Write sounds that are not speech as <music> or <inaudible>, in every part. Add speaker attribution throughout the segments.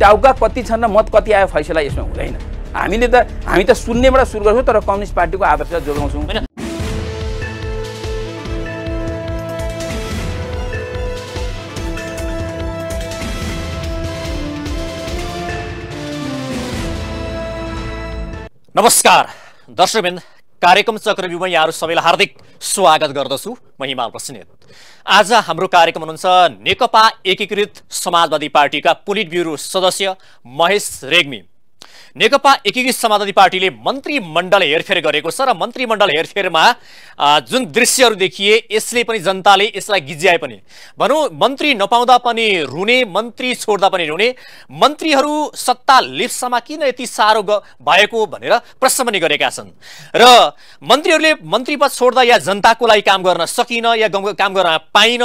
Speaker 1: टाउका कति छन् र मत कति आयो फैसला यसमा हुँदैन हामीले त हामी त सुन्नेबाट सुरु गर्छौँ तर कम्युनिस्ट पार्टीको आदर्श जोगाउँछौँ होइन
Speaker 2: नमस्कार दर्शकबिन्द कार्यक्रम चक्रव्यूमा यहाँहरू सबैलाई हार्दिक स्वागत गर्दछु म हिमाल प्रसिनेत आज हाम्रो कार्यक्रम हुनुहुन्छ नेकपा एकीकृत समाजवादी पार्टीका पोलिट ब्युरो सदस्य महेश रेग्मी नेकपा एकीकृत समाजवादी ने मंत्रिमंडल हेरफेर कर मंत्रिमंडल हेरफेर में जो दृश्य देखिए इसलिए जनता ने इसल गिज्याए पनि भनौँ मंत्री नपाऊ रुने मंत्री छोड़ा रुने मंत्री सत्ता लिप्सा में यति साह्रो भएको भनेर प्रश्न भी कर मंत्री मंत्री पद छोड़ा या जनता लागि काम करना सकिन या काम करना पाइन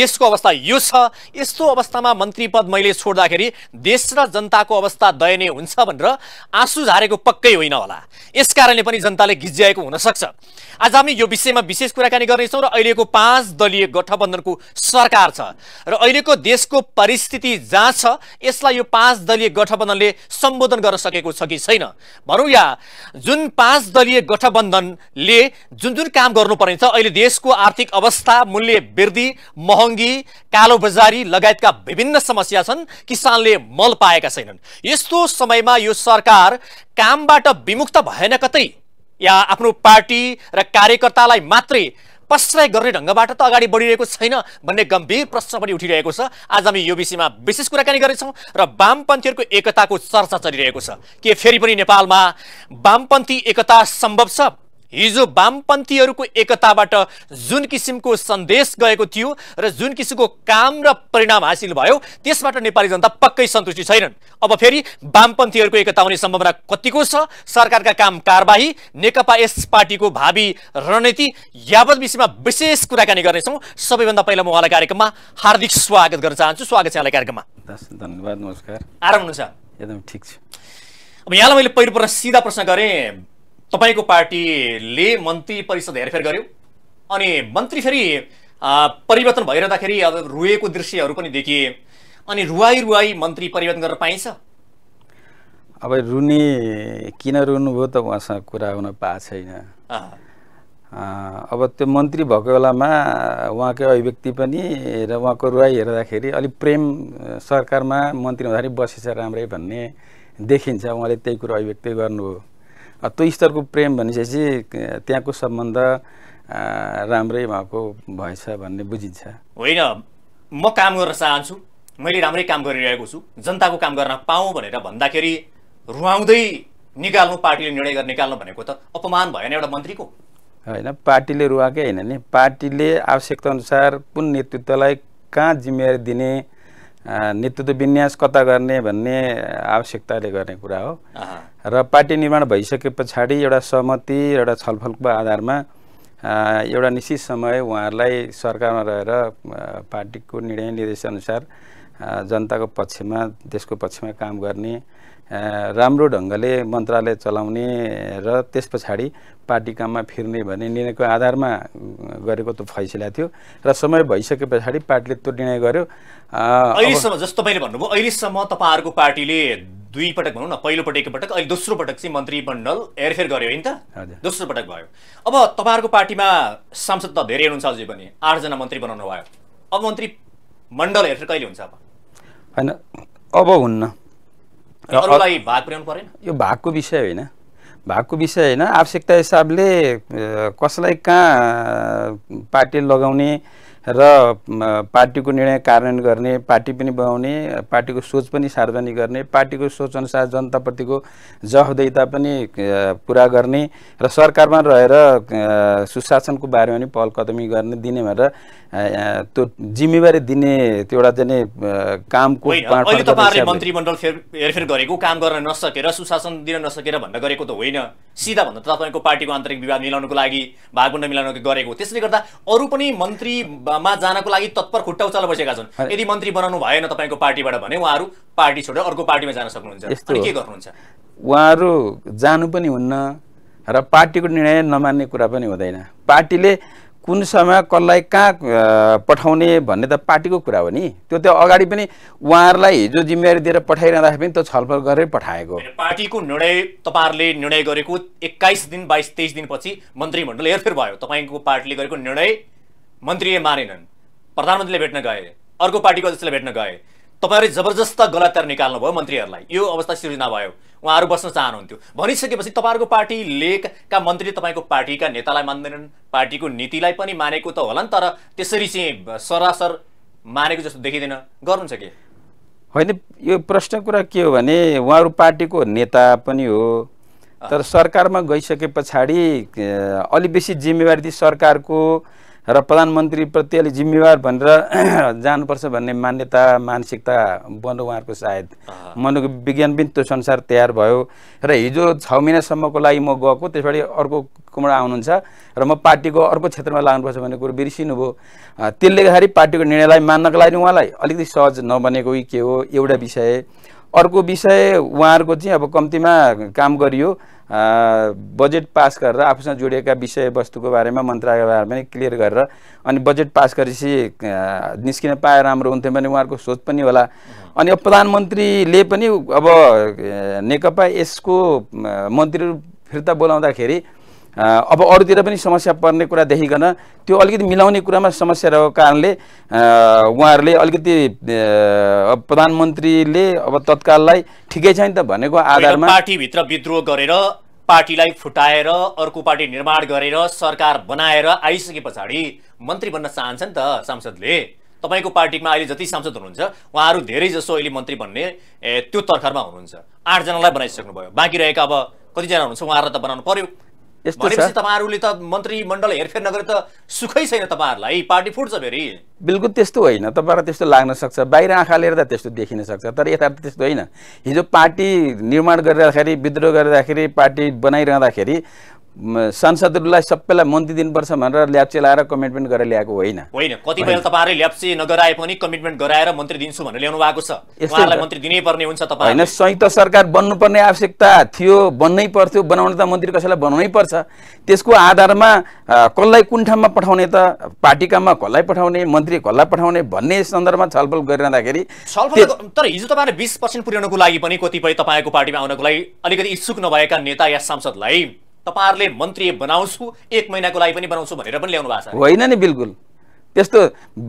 Speaker 2: देश को अवस्था यो अवस्था यस्तो अवस्थामा मन्त्री पद छोड़ा खेल देश रनता को अवस्था दयनीय हो आँसु झारेको पक्कै होइन होला यसकारणले पनि जनताले गिज्याएको हुनसक्छ आज हामी यो विषयमा विशेष कुराकानी गर्नेछौँ र अहिलेको पाँच दलीय गठबन्धनको सरकार छ र अहिलेको देशको परिस्थिति जहाँ छ यसलाई यो पाँच दलीय गठबन्धनले सम्बोधन गर्न सकेको छ कि छैन भनौँ या जुन पाँच दलीय गठबन्धनले जुन जुन काम गर्नुपर्ने छ अहिले देशको आर्थिक अवस्था मूल्य वृद्धि महँगी कालो बजारी लगायतका विभिन्न समस्या छन् किसानले मल पाएका छैनन् यस्तो समयमा यो सरकार कामबाट विमुक्त भएन कतै या आफ्नो पार्टी र कार्यकर्तालाई मात्रै प्रश्रय गर्ने ढङ्गबाट त अगाडि बढिरहेको छैन भन्ने गम्भीर प्रश्न पनि उठिरहेको छ आज हामी यो विषयमा विशेष कुराकानी गर्नेछौँ र वामपन्थीहरूको एकताको चर्चा चलिरहेको छ के फेरि पनि नेपालमा वामपन्थी एकता सम्भव छ हिजो वामपन्थीहरूको एकताबाट जुन किसिमको सन्देश गएको थियो र जुन किसिमको काम र परिणाम हासिल भयो त्यसबाट नेपाली जनता पक्कै सन्तुष्टि छैनन् अब फेरि वामपन्थीहरूको एकता हुने सम्भावना कतिको छ सरकारका काम कारवाही नेकपा यस पार्टीको भावी रणनीति यावत विषयमा विशेष कुराकानी गर्नेछौँ सबैभन्दा पहिला म उहाँलाई कार्यक्रममा हार्दिक स्वागत गर्न चाहन्छु स्वागत छ यहाँलाई कार्यक्रममा
Speaker 1: धन्यवाद नमस्कार आराम हुनुहुन्छ एकदम ठिक छ
Speaker 2: अब यहाँलाई मैले पहिलो प्रश्न सिधा प्रश्न गरेँ तपाईँको पार्टीले मन्त्री परिषद हेरफेर गर्यो अनि मन्त्री फेरि परिवर्तन भइरहँदाखेरि अब रुएको दृश्यहरू पनि देखिए अनि रुवाई रुवाई मन्त्री परिवर्तन गर्न पाइन्छ
Speaker 1: अब रुने किन रुनुभयो त उहाँसँग कुरा हुन पाएको छैन अब त्यो मन्त्री भएको बेलामा उहाँकै अभिव्यक्ति पनि र उहाँको रुवाई हेर्दाखेरि अलिक प्रेम सरकारमा मन्त्री हुँदाखेरि बसेछ राम्रै भन्ने देखिन्छ उहाँले त्यही कुरो अभिव्यक्ति गर्नुभयो त्यो स्तरको प्रेम भनिसकेपछि त्यहाँको सम्बन्ध राम्रै भएको भएछ भन्ने बुझिन्छ
Speaker 2: होइन म काम गर्न चाहन्छु मैले राम्रै काम गरिरहेको छु जनताको काम गर्न पाऊँ भनेर भन्दाखेरि रुवाउँदै निकाल्नु पार्टीले निर्णय गरेर निकाल्नु भनेको त अपमान भएन एउटा मन्त्रीको
Speaker 1: होइन पार्टीले रुवाकै होइन नि पार्टीले आवश्यकता अनुसार कुन नेतृत्वलाई कहाँ जिम्मेवारी दिने नेतृत्व विन्यास कता गर्ने भन्ने आवश्यकताले गर्ने कुरा हो र पार्टी निर्माण भइसके पछाडि एउटा सहमति एउटा छलफलको आधारमा एउटा निश्चित समय उहाँहरूलाई सरकारमा रहेर पार्टीको निर्णय निर्देशअनुसार जनताको पक्षमा देशको पक्षमा काम गर्ने राम्रो ढङ्गले मन्त्रालय चलाउने र त्यस पछाडि पार्टी काममा फिर्ने भन्ने निर्णयको आधारमा गरेको त फैसला थियो र समय भइसके पछाडि पार्टीले त्यो निर्णय गर्यो अहिलेसम्म
Speaker 2: जस्तो तपाईँले भन्नुभयो अहिलेसम्म तपाईँहरूको पार्टीले दुई पटक भनौँ न पहिलोपटक एकपटक अहिले दोस्रो पटक चाहिँ मन्त्रीमण्डल हेरफेर गर्यो होइन त दोस्रो पटक भयो अब तपाईँहरूको पार्टीमा सांसद त धेरै हुनुहुन्छ अझै पनि आठजना मन्त्री बनाउनु भयो अब मन्त्री मण्डल हेरफेर कहिले हुन्छ अब
Speaker 1: होइन अब हुन्न
Speaker 2: भाग परेन
Speaker 1: यो भागको विषय होइन भागको विषय होइन आवश्यकता हिसाबले कसलाई कहाँ पार्टी लगाउने र पार्टीको निर्णय कार्यान्वयन गर्ने पार्टी पनि बनाउने पार्टीको सोच पनि सार्वजनिक गर्ने पार्टीको सोच अनुसार जनताप्रतिको जवाबदेता पनि पुरा गर्ने र सरकारमा रहेर सुशासनको बारेमा पनि पहल कदमी गर्ने दिने भनेर त्यो जिम्मेवारी दिने त्यो एउटा चाहिँ कामको
Speaker 2: मन्त्रीमण्डल हेरफेर गरेको काम गर्न नसकेर सुशासन दिन नसकेर भन्दा गरेको त होइन सिधा भन्दा तपाईँको पार्टीको आन्तरिक विवाद मिलाउनुको लागि भागुण्ड मिलाउनु गरेको त्यसले गर्दा अरू पनि मन्त्री मा जानको लागि तत्पर खुट्टा उचाल बसेका छन् यदि मन्त्री बनाउनु भएन तपाईँको पार्टीबाट भने उहाँहरू पार्टी छोडेर अर्को पार्टीमा जान सक्नुहुन्छ के गर्नुहुन्छ
Speaker 1: उहाँहरू जानु पनि हुन्न र पार्टीको निर्णय नमान्ने कुरा पनि हुँदैन पार्टीले कुन समय कसलाई कहाँ पठाउने भन्ने त पार्टीको कुरा हो नि त्यो त अगाडि पनि उहाँहरूलाई हिजो जिम्मेवारी दिएर पठाइरहँदाखेरि पनि त छलफल गरेर पठाएको
Speaker 2: पार्टीको निर्णय तपाईँहरूले निर्णय गरेको एक्काइस दिन बाइस तेइस दिनपछि मन्त्रीमण्डल हेरफेर भयो तपाईँको पार्टीले गरेको निर्णय मन्त्रीले मानेनन् प्रधानमन्त्रीले भेट्न गए अर्को पार्टीको अध्यक्षले भेट्न गए तपाईँहरूले जबरजस्त गलत निकाल्नु भयो मन्त्रीहरूलाई यो अवस्था सिर्जना भयो उहाँहरू बस्न चाहनुहुन्थ्यो भनिसकेपछि तपाईँहरूको पार्टी लेखका मन्त्री तपाईँको पार्टीका नेतालाई मान्दैनन् पार्टीको नीतिलाई पनि मानेको त होला नि तर त्यसरी चाहिँ सरासर मानेको जस्तो देखिँदैन गर्नुहुन्छ कि
Speaker 1: होइन यो प्रश्न कुरा के हो भने उहाँहरू पार्टीको नेता पनि हो तर सरकारमा गइसके पछाडि अलि बेसी जिम्मेवारी सरकारको र प्रधानमन्त्रीप्रति अलिक जिम्मेवार भनेर <clears throat> जानुपर्छ भन्ने मान्यता मानसिकता बन्यो उहाँहरूको सायद मनको विज्ञान पनि त्यो संसार तयार भयो र हिजो छ महिनासम्मको लागि म गएको अर्को कुमा आउनुहुन्छ र म पार्टीको अर्को क्षेत्रमा लाग्नुपर्छ भन्ने कुरो बिर्सिनु भयो त्यसले गर्दाखेरि पार्टीको निर्णयलाई मान्नको लागि उहाँलाई अलिकति सहज नबनेको के हो एउटा विषय अर्को विषय उहाँहरूको चाहिँ अब कम्तीमा काम गरियो बजेट पास गरेर आफूसँग जोडिएका विषयवस्तुको बारेमा मन्त्रालयमा पनि क्लियर गरेर अनि बजेट पास गरेपछि निस्किन पाए राम्रो हुन्थ्यो भने उहाँहरूको सोच पनि होला अनि अब प्रधानमन्त्रीले पनि अब नेकपा यसको मन्त्रीहरू फिर्ता बोलाउँदाखेरि अब अरूतिर पनि समस्या पर्ने कुरा देखिकन त्यो अलिकति मिलाउने कुरामा समस्या रहेको कारणले उहाँहरूले अलिकति प्रधानमन्त्रीले अब तत्काललाई ठिकै छ नि त भनेको आधारमा
Speaker 2: पार्टीभित्र विद्रोह गरेर पार्टीलाई फुटाएर अर्को पार्टी निर्माण गरेर सरकार बनाएर आइसके पछाडि मन्त्री बन्न चाहन्छ नि त सांसदले तपाईँको पार्टीमा अहिले जति सांसद हुनुहुन्छ उहाँहरू धेरै जसो अहिले मन्त्री बन्ने त्यो तर्खरमा हुनुहुन्छ आठजनालाई बनाइसक्नुभयो बाँकी रहेका अब कतिजना हुनुहुन्छ उहाँहरूलाई त बनाउनु पर्यो तपाईँहरूले त मन्त्रीमण्डल हेरफेर नगरे त सुखै छैन तपाईँहरूलाई पार्टी फुट्छ फेरि
Speaker 1: बिल्कुल त्यस्तो होइन तपाईँलाई त्यस्तो लाग्न सक्छ बाहिर आँखाले हेर्दा त्यस्तो देखिन सक्छ तर यथार्थ त्यस्तो होइन हिजो पार्टी निर्माण गरिराख्दाखेरि विद्रोह गर्दाखेरि पार्टी बनाइरहँदाखेरि सांसदहरूलाई सबैलाई मन्त्री दिनुपर्छ भनेर ल्याप्चे लाएर कमिटमेन्ट गरेर ल्याएको होइन
Speaker 2: होइन कतिपय तपाईँहरूले ल्याप्चे नगराए पनि कमिटमेन्ट गराएर मन्त्री दिन्छु भनेर ल्याउनु भएको छ यसलाई मन्त्री दिनै पर्ने हुन्छ तपाईँ होइन
Speaker 1: संयुक्त सरकार बन्नुपर्ने आवश्यकता थियो बन्नै पर्थ्यो बनाउन त मन्त्री कसैलाई बनाउनै पर्छ त्यसको आधारमा कसलाई कुन ठाउँमा पठाउने त पार्टी काममा कसलाई पठाउने मन्त्री कसलाई पठाउने भन्ने सन्दर्भमा छलफल गरिरहँदाखेरि तर
Speaker 2: हिजो तपाईँहरूले बिस पर्सेन्ट पुर्याउनुको लागि पनि कतिपय तपाईँको पार्टीमा आउनको लागि अलिकति इच्छुक नभएका नेता या सांसदलाई तपाईँहरूले मन्त्री बनाउँछु एक महिनाको लागि पनि बनाउँछु भनेर पनि ल्याउनु भएको छ
Speaker 1: होइन नि बिल्कुल यस्तो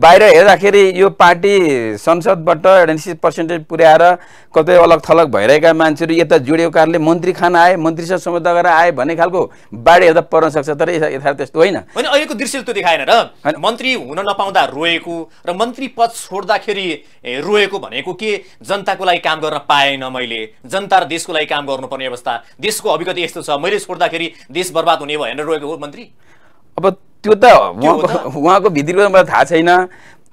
Speaker 1: बाहिर हेर्दाखेरि यो पार्टी संसदबाट एडन्सी पर्सेन्टेज पुर्याएर कतै अलग थलग भइरहेका मान्छेहरू यता जोडिएको कारणले मन्त्री खान आए मन्त्रीसँग सम्बन्ध गरेर आए भन्ने खालको बाढी हेर्दा पर्न सक्छ तर यथा त्यस्तो होइन
Speaker 2: होइन अहिलेको दृश्य त्यो देखाएन र मन्त्री हुन नपाउँदा रोएको र मन्त्री पद छोड्दाखेरि रोएको भनेको के जनताको लागि काम गर्न पाएन मैले जनता र देशको लागि काम गर्नुपर्ने अवस्था देशको अभिगति यस्तो छ मैले छोड्दाखेरि देश बर्बाद हुने भयो भनेर रोएको हो मन्त्री
Speaker 1: अब त्यो त <laughs> उहाँको भित्रीको मलाई थाहा छैन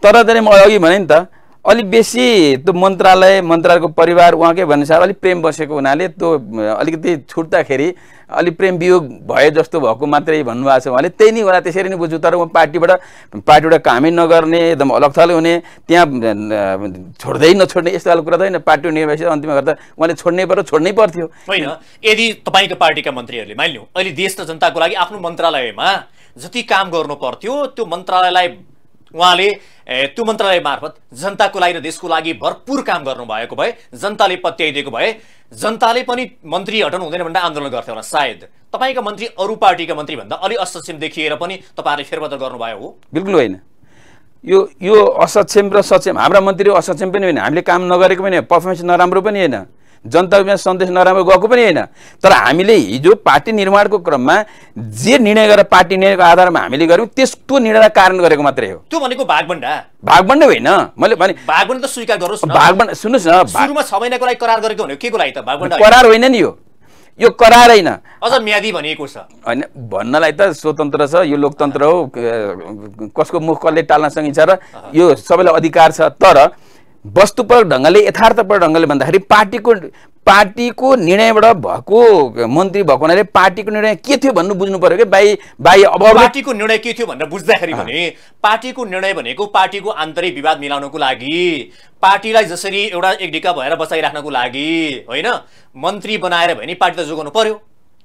Speaker 1: तर चाहिँ म अघि भने नि त अलिक बेसी त्यो मन्त्रालय मन्त्रालयको परिवार उहाँकै भनेअनुसार अलिक प्रेम बसेको हुनाले त्यो अलिकति छुट्दाखेरि अलिक प्रेम वियोग भए जस्तो भएको मात्रै भन्नुभएको छ उहाँले त्यही नै होला त्यसरी नै बुझ्छु तर म पार्टीबाट पार्टीबाट कामै नगर्ने एकदम अलग थल हुने त्यहाँ छोड्दै नछोड्ने यस्तो खालको कुरा त होइन पार्टी भएपछि अन्तिम गर्दा उहाँले छोड्नै पर्यो छोड्नै पर्थ्यो होइन
Speaker 2: यदि तपाईँको पार्टीका मन्त्रीहरूले मान्यो अहिले देश र जनताको लागि आफ्नो मन्त्रालयमा जति काम गर्नु पर्थ्यो त्यो मन्त्रालयलाई उहाँले त्यो मन्त्रालय मार्फत जनताको लागि र देशको लागि भरपुर काम गर्नुभएको भए जनताले पत्याइदिएको भए जनताले पनि मन्त्री हटाउनु हुँदैन भनेर आन्दोलन गर्थ्यो होला सायद तपाईँका मन्त्री अरू पार्टीका मन्त्रीभन्दा अलि असक्षम देखिएर पनि तपाईँहरूले फेरबदल गर्नुभयो हो
Speaker 1: बिल्कुल होइन यो यो असक्षम र सक्षम हाम्रा मन्त्री असक्षम पनि होइन हामीले काम नगरेको पनि पर्फर्मेन्स नराम्रो पनि होइन जनतामा सन्देश नराम्रो गएको पनि होइन तर हामीले हिजो पार्टी निर्माणको क्रममा जे निर्णय गरेर पार्टी निर्णयको आधारमा हामीले गऱ्यौँ त्यस्तो निर्णयलाई कारण गरेको मात्रै हो
Speaker 2: त्यो भनेको भागभन्डा
Speaker 1: भागभन्डा होइन मैले भने भागभन्डा त स्वीकार गरोस् भागभन्डा सुन्नुहोस् न सुरुमा छ
Speaker 2: महिनाको लागि करार गरेको भनेको के को लागि त भागभन्डा करार होइन नि
Speaker 1: यो यो करार होइन
Speaker 2: अझ म्यादी भनिएको छ
Speaker 1: होइन भन्नलाई त स्वतन्त्र छ यो लोकतन्त्र हो कसको मुख कसले टाल्न सकिन्छ र यो सबैलाई अधिकार छ तर वस्तुपरक ढङ्गले यथार्थपर ढङ्गले भन्दाखेरि पार्टीको पार्टीको निर्णयबाट भएको मन्त्री भएको हुनाले पार्टीको निर्णय के थियो भन्नु बुझ्नु पर्यो कि बाई बाई अब
Speaker 2: पार्टीको निर्णय के थियो भनेर बुझ्दाखेरि भने पार्टीको निर्णय भनेको पार्टीको आन्तरिक विवाद मिलाउनको लागि पार्टीलाई जसरी एउटा एक ढिका भएर बचाइराख्नको लागि होइन मन्त्री बनाएर भने पार्टी त जोगाउनु पर्यो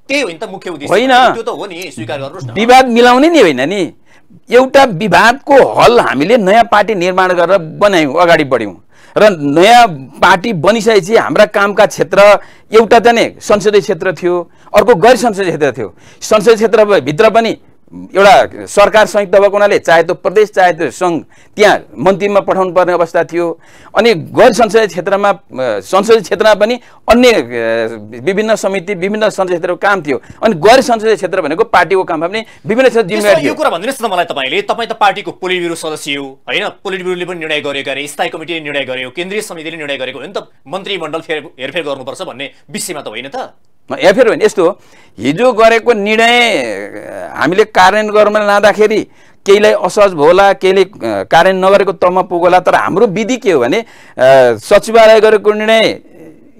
Speaker 2: त्यही हो नि त मुख्य उद्देश्य होइन त्यो त हो नि स्वीकार गर्नुहोस्
Speaker 1: विवाद मिलाउने नि होइन नि एउटा विवादको हल हामीले नयाँ पार्टी निर्माण गरेर बनायौँ अगाडि बढ्यौँ र नयाँ पार्टी बनिसकेपछि हाम्रा कामका क्षेत्र एउटा त नै संसदीय क्षेत्र थियो अर्को गैर संसदीय क्षेत्र थियो संसदीय क्षेत्रभित्र पनि एउटा सरकार संयुक्त भएको हुनाले चाहे त्यो प्रदेश चाहे त्यो सङ्घ त्यहाँ मन्त्रीमा पठाउनु पर्ने अवस्था थियो अनि गैर संसदीय क्षेत्रमा संसदीय क्षेत्रमा पनि अन्य विभिन्न समिति विभिन्न संसदीय क्षेत्रको काम थियो अनि गैर संसदीय क्षेत्र भनेको पार्टीको काम पनि विभिन्न क्षेत्र जिम्मेवारी यो कुरा
Speaker 2: भनिदिनुहोस् न मलाई तपाईँले तपाईँ त पार्टीको पोलिट ब्युरो सदस्य हो होइन पोलिट ब्युरोले पनि निर्णय गरेको अरे स्थायी कमिटीले निर्णय गर्यो केन्द्रीय समितिले निर्णय गरेको हो नि त मन्त्रीमण्डल फेर हेरफेर गर्नुपर्छ भन्ने विषयमा त होइन त
Speaker 1: या फेरि भने यस्तो हो हिजो गरेको निर्णय हामीले कार्यान्वयन गर्न लाँदाखेरि केहीलाई असहज होला केहीले कार्यान्वयन नगरेको तहमा पुगोला तर हाम्रो विधि के हो भने सचिवालय गरेको निर्णय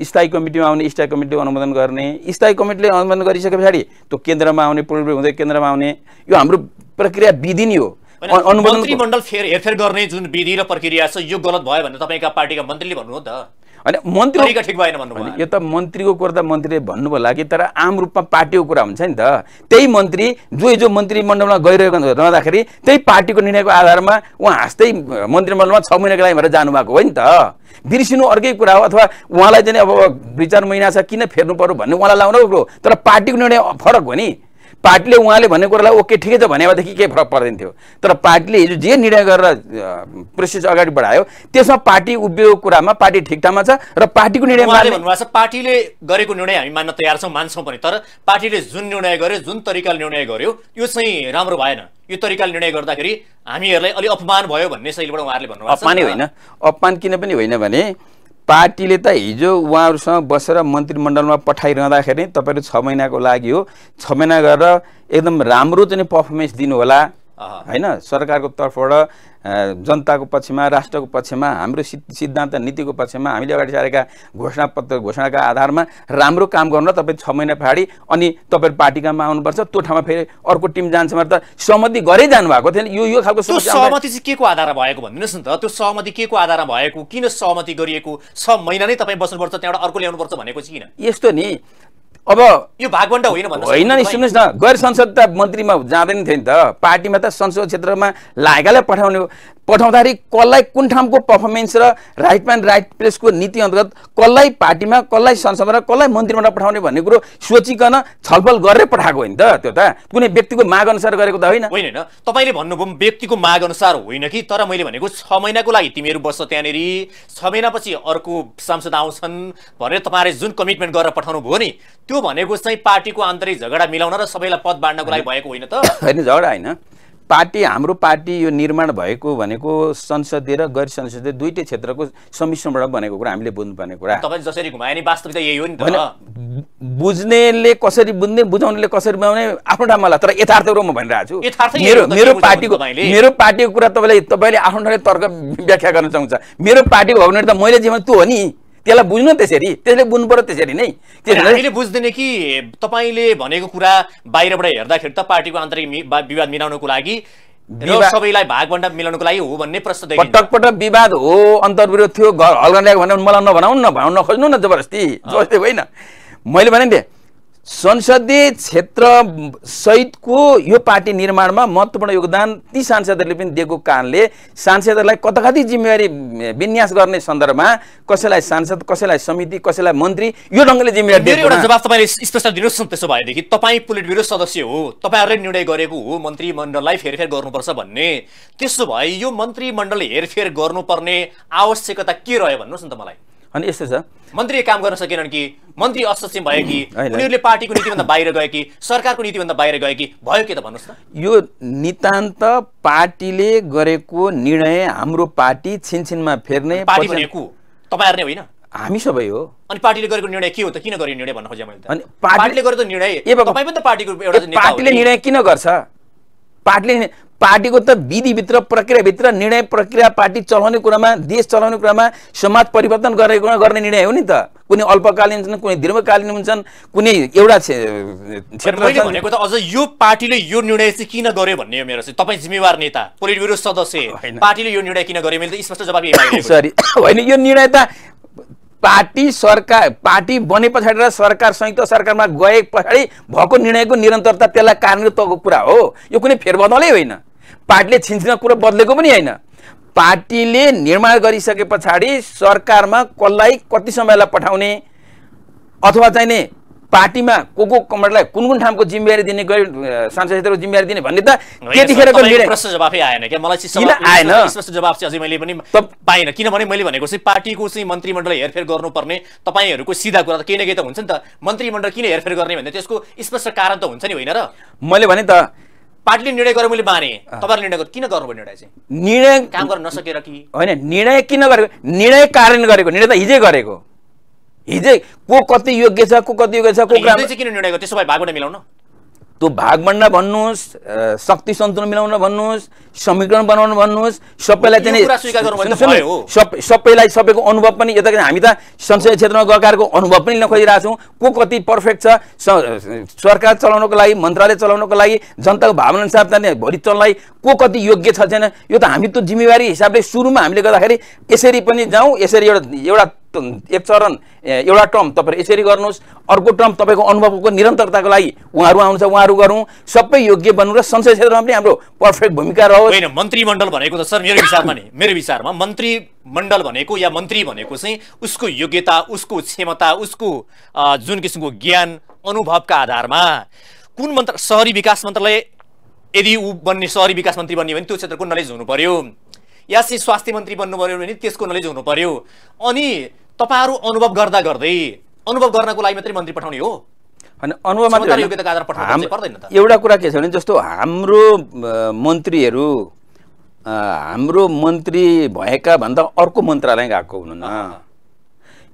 Speaker 1: स्थायी कमिटीमा आउने स्थायी कमिटीले अनुमोदन गर्ने स्थायी कमिटीले अनुमोदन गरिसके पछाडि त्यो केन्द्रमा आउने पूर्व हुँदै केन्द्रमा आउने यो हाम्रो प्रक्रिया विधि नै हो अनुमोदन मन्त्रीमण्डल
Speaker 2: फेर हेरफेर गर्ने जुन विधि र प्रक्रिया छ यो गलत भयो भने तपाईँका पार्टीका मन्त्रीले भन्नु हो त
Speaker 1: होइन मन्त्री ठिक भएन भन्नु यो त मन्त्रीको कुरा त मन्त्रीले भन्नु होला कि तर आम रूपमा पार्टीको कुरा हुन्छ नि त त्यही मन्त्री जो हिजो मन्त्रीमण्डलमा गइरहेको रहँदाखेरि त्यही पार्टीको निर्णयको आधारमा उहाँ हाँस्दै मन्त्रीमण्डलमा छ महिनाको लागि भएर जानुभएको हो नि त बिर्सिनु अर्कै कुरा हो अथवा उहाँलाई चाहिँ अब दुई चार महिना छ किन फेर्नु पर्यो भन्ने उहाँलाई लाउनु तर पार्टीको निर्णय फरक हो नि पार्टीले उहाँले भन्ने कुरालाई ओके ठिकै छ भनेदेखि केही फरक पर्दैन थियो तर पार्टीले हिजो जे निर्णय गरेर प्रोसेस अगाडि बढायो त्यसमा पार्टी उभिएको कुरामा पार्टी ठिक ठाउँमा छ र पार्टीको निर्णय भन्नुभएको
Speaker 2: छ पार्टीले गरेको निर्णय हामी मान्न तयार छौँ मान्छौँ पनि तर पार्टीले जुन निर्णय गर्यो जुन तरिकाले निर्णय गर्यो यो चाहिँ राम्रो भएन यो तरिकाले निर्णय गर्दाखेरि हामीहरूलाई अलिक अपमान भयो भन्ने शैलीबाट उहाँहरूले भन्नुभयो अपमानै होइन
Speaker 1: अपमान किन पनि होइन भने पार्टीले त हिजो उहाँहरूसँग बसेर मन्त्रीमण्डलमा पठाइरहँदाखेरि तपाईँहरू छ महिनाको लागि हो छ महिना गरेर एकदम राम्रो चाहिँ पर्फर्मेन्स दिनुहोला होइन सरकारको तर्फबाट जनताको पक्षमा राष्ट्रको पक्षमा हाम्रो सिद्धान्त नीतिको पक्षमा हामीले अगाडि सारेका घोषणापत्र घोषणाका आधारमा राम्रो काम गर्न तपाईँ छ महिना पछाडि अनि तपाईँ पार्टी काममा आउनुपर्छ त्यो ठाउँमा फेरि अर्को टिम जान्छ भने त सहमति गरै जानुभएको थिएन यो यो खालको सहमति
Speaker 2: चाहिँ के को आधारमा भएको भनिदिनुहोस् न त त्यो सहमति के को आधारमा भएको किन सहमति गरिएको छ महिना नै तपाईँ बस्नुपर्छ त्यहाँबाट अर्को ल्याउनुपर्छ भनेको चाहिँ किन यस्तो नि अब यो भागवण्ड होइन होइन नि सुन्नुहोस्
Speaker 1: न गैर संसद त मन्त्रीमा जाँदैन थियो नि त पार्टीमा त संसद क्षेत्रमा लागेकालाई पठाउने हो पठाउँदाखेरि कसलाई कुन ठाउँको पर्फर्मेन्स र राइट म्यान राइट प्लेसको नीति अन्तर्गत कसलाई पार्टीमा कसलाई संसदमा र कसलाई मन्त्रीमण्डल पठाउने भन्ने कुरो सोचिकन छलफल गरेर पठाएको होइन त त्यो त कुनै व्यक्तिको माग अनुसार गरेको त
Speaker 2: होइन होइन तपाईँले भन्नुभयो व्यक्तिको माग अनुसार होइन कि तर मैले भनेको छ महिनाको लागि तिमीहरू बस्छ त्यहाँनिर छ महिनापछि अर्को सांसद आउँछन् भनेर तपाईँले जुन कमिटमेन्ट गरेर पठाउनु भयो नि त्यो भनेको चाहिँ पार्टीको आन्तरिक झगडा मिलाउन र सबैलाई पद बाँड्नको लागि भएको होइन त
Speaker 1: <laughs> होइन झगडा होइन पार्टी हाम्रो पार्टी यो निर्माण भएको भनेको संसदीय र गैर संसदीय दुइटै क्षेत्रको सम्मिश्रणबाट बनेको कुरा हामीले बुझ्नुपर्ने कुरा
Speaker 2: जसरी वास्तविकता यही हो नि
Speaker 1: त बुझ्नेले कसरी बुझ्ने बुझाउनेले कसरी बुझाउने आफ्नो ठाउँमा होला तर यथार्थ म भनिरहेको छु मेरो मेरो पार्टीको मेरो पार्टीको कुरा तपाईँले तपाईँले आफ्नो ठाउँले तर्क व्याख्या गर्न चाहन्छ मेरो पार्टीको भवन त मैले भने त्यो हो नि त्यसलाई बुझ्नु त्यसरी त्यसले बुझ्नु पर्यो त्यसरी नै त्यसले बुझ्दैन कि
Speaker 2: तपाईँले भनेको कुरा बाहिरबाट हेर्दाखेरि त पार्टीको आन्तरिक विवाद मिलाउनको लागि सबैलाई भागभन्डा मिलाउनुको लागि हो भन्ने प्रश्न
Speaker 1: पटक पटक विवाद हो अन्तर्विरोध थियो घर हल्का ल्याएको भने मलाई नभनाउनु न भनाउनु नखोज्नु न जबरजस्ती जबरजस्ती होइन मैले भने नि संसदीय क्षेत्र सहितको यो पार्टी निर्माणमा महत्त्वपूर्ण योगदान ती सांसदहरूले पनि दिएको कारणले सांसदहरूलाई कताकति जिम्मेवारी विन्यास गर्ने सन्दर्भमा कसैलाई सांसद कसैलाई समिति कसैलाई मन्त्री यो ढङ्गले जिम्मेवारी एउटा जवाब
Speaker 2: तपाईँले स्पष्ट दिनुहोस् न त्यसो भएदेखि तपाईँ पोलिट ब्युरो सदस्य हो तपाईँहरूले निर्णय गरेको हो मन्त्रीमण्डललाई फेरफेर गर्नुपर्छ भन्ने त्यसो भए यो मन्त्रीमण्डलले हेरफेर गर्नुपर्ने आवश्यकता के रह्यो भन्नुहोस् न त मलाई अनि यस्तो छ मन्त्रीले काम गर्न सकेनन् कि मन्त्री असक्षम भयो कि <clears throat> उनीहरूले पार्टीको नीतिभन्दा बाहिर गए कि सरकारको नीतिभन्दा बाहिर गए कि भयो कि त भन्नुहोस् त
Speaker 1: यो नितान्त पार्टीले गरेको निर्णय हाम्रो पार्टी छिनछिनमा फेर्ने पार्टी भनेको तपाईँहरू नै होइन हामी सबै हो
Speaker 2: अनि पार्टीले गरेको निर्णय के हो त किन गरेको निर्णय भन्न खोजेँ मैले
Speaker 1: अनि पार्टीले गरेको
Speaker 2: निर्णय पनि त पार्टीको एउटा पार्टीले निर्णय
Speaker 1: किन गर्छ पार्टीले पार्टीको त विधिभित्र प्रक्रियाभित्र निर्णय प्रक्रिया पार्टी चलाउने कुरामा देश चलाउने कुरामा समाज परिवर्तन गरेको गर्ने निर्णय हो नि त कुनै अल्पकालीन छन् कुनै दीर्घकालीन हुन्छन् कुनै एउटा भनेको त अझ यो
Speaker 2: पार्टीले यो निर्णय चाहिँ किन गर्यो भन्ने हो मेरो चाहिँ तपाईँ जिम्मेवार नेता पोलिटब्युरो सदस्य पार्टीले यो निर्णय किन गर्यो मैले त स्पष्ट जवाब
Speaker 1: सरी होइन यो निर्णय त पार्टी सरकार पार्टी बने पछाडि र सरकार संयुक्त सरकारमा गए पछाडि भएको निर्णयको निरन्तरता त्यसलाई कारणको कुरा हो यो कुनै फेरबदलै होइन पार्टीले छिन्छिन कुरो बदलेको पनि होइन पार्टीले निर्माण गरिसके पछाडि सरकारमा कसलाई कति समयलाई पठाउने अथवा चाहिने पार्टीमा को को कमरलाई कुन कुन ठाउँको जिम्मेवारी दिने गरी सांसद क्षेत्रको जिम्मेवारी दिने भन्ने त त्यतिखेरको प्रश्न
Speaker 2: जवाफै आएन क्या मलाई आएन स्पष्ट जवाफ चाहिँ अझै मैले पनि पाइनँ किनभने मैले भनेको चाहिँ पार्टीको चाहिँ मन्त्रीमण्डल हेरफेर गर्नुपर्ने तपाईँहरूको सिधा कुरा त केही न केही त हुन्छ नि त मन्त्रीमण्डल किन हेरफेर गर्ने भन्दा त्यसको स्पष्ट कारण त हुन्छ नि होइन र मैले
Speaker 1: भने त पार्टीले निर्णय गरेर मैले
Speaker 2: माने तपाईँहरूले निर्णय किन गर्नुभयो निर्णय
Speaker 1: चाहिँ निर्णय काम गर्न नसकेर कि होइन निर्णय किन गरेको निर्णय कारण गरेको निर्णय त हिजै गरेको हिजै को कति योग्य छ को कति योग्य छ को किन
Speaker 2: निर्णय गर्यो त्यसो भए भागबाट मिलाउन
Speaker 1: त्यो भागभन्डा भन्नुहोस् शक्ति सन्तुलन मिलाउन भन्नुहोस् समीकरण बनाउन भन्नुहोस् सबैलाई चाहिँ सबैलाई सबैको अनुभव पनि यता हामी त संसदीय क्षेत्रमा गएकाहरूको अनुभव पनि लिन खोजिरहेको छौँ को कति पर्फेक्ट छ सरकार चलाउनको लागि मन्त्रालय चलाउनको लागि जनताको भावना अनुसार चाहिँ भोलि चल्नलाई को कति योग्य छ छैन यो त हामी त्यो जिम्मेवारी हिसाबले सुरुमा हामीले गर्दाखेरि यसरी पनि जाउँ यसरी एउटा एउटा एक चरण एउटा टर्म तपाईँहरू यसरी गर्नुहोस् अर्को टर्म तपाईँको अनुभवको निरन्तरताको लागि उहाँहरू आउनुहुन्छ उहाँहरू गरौँ सबै योग्य बन्नु र संसद क्षेत्रमा पनि हाम्रो पर्फेक्ट भूमिका रह होइन
Speaker 2: मन्त्रीमण्डल भनेको त सर मेरो विचारमा <coughs> नि मेरो विचारमा मन्त्री मण्डल भनेको या मन्त्री भनेको चाहिँ उसको योग्यता उसको क्षमता उसको जुन किसिमको ज्ञान अनुभवका आधारमा कुन मन्त्र सहरी विकास मन्त्रालय यदि ऊ बन्ने सहरी विकास मन्त्री बन्यो भने त्यो क्षेत्रको नलेज हुनु पर्यो या चाहिँ स्वास्थ्य मन्त्री बन्नु पऱ्यो भने त्यसको नलेज हुनु पर्यो अनि तपाईँहरू अनुभव गर्दा गर्दै अनुभव गर्नको लागि मात्रै मन्त्री पठाउने हो
Speaker 1: होइन अनुभव मात्रै एउटा कुरा के छ भने जस्तो हाम्रो मन्त्रीहरू हाम्रो मन्त्री भएका भन्दा अर्को मन्त्रालय गएको न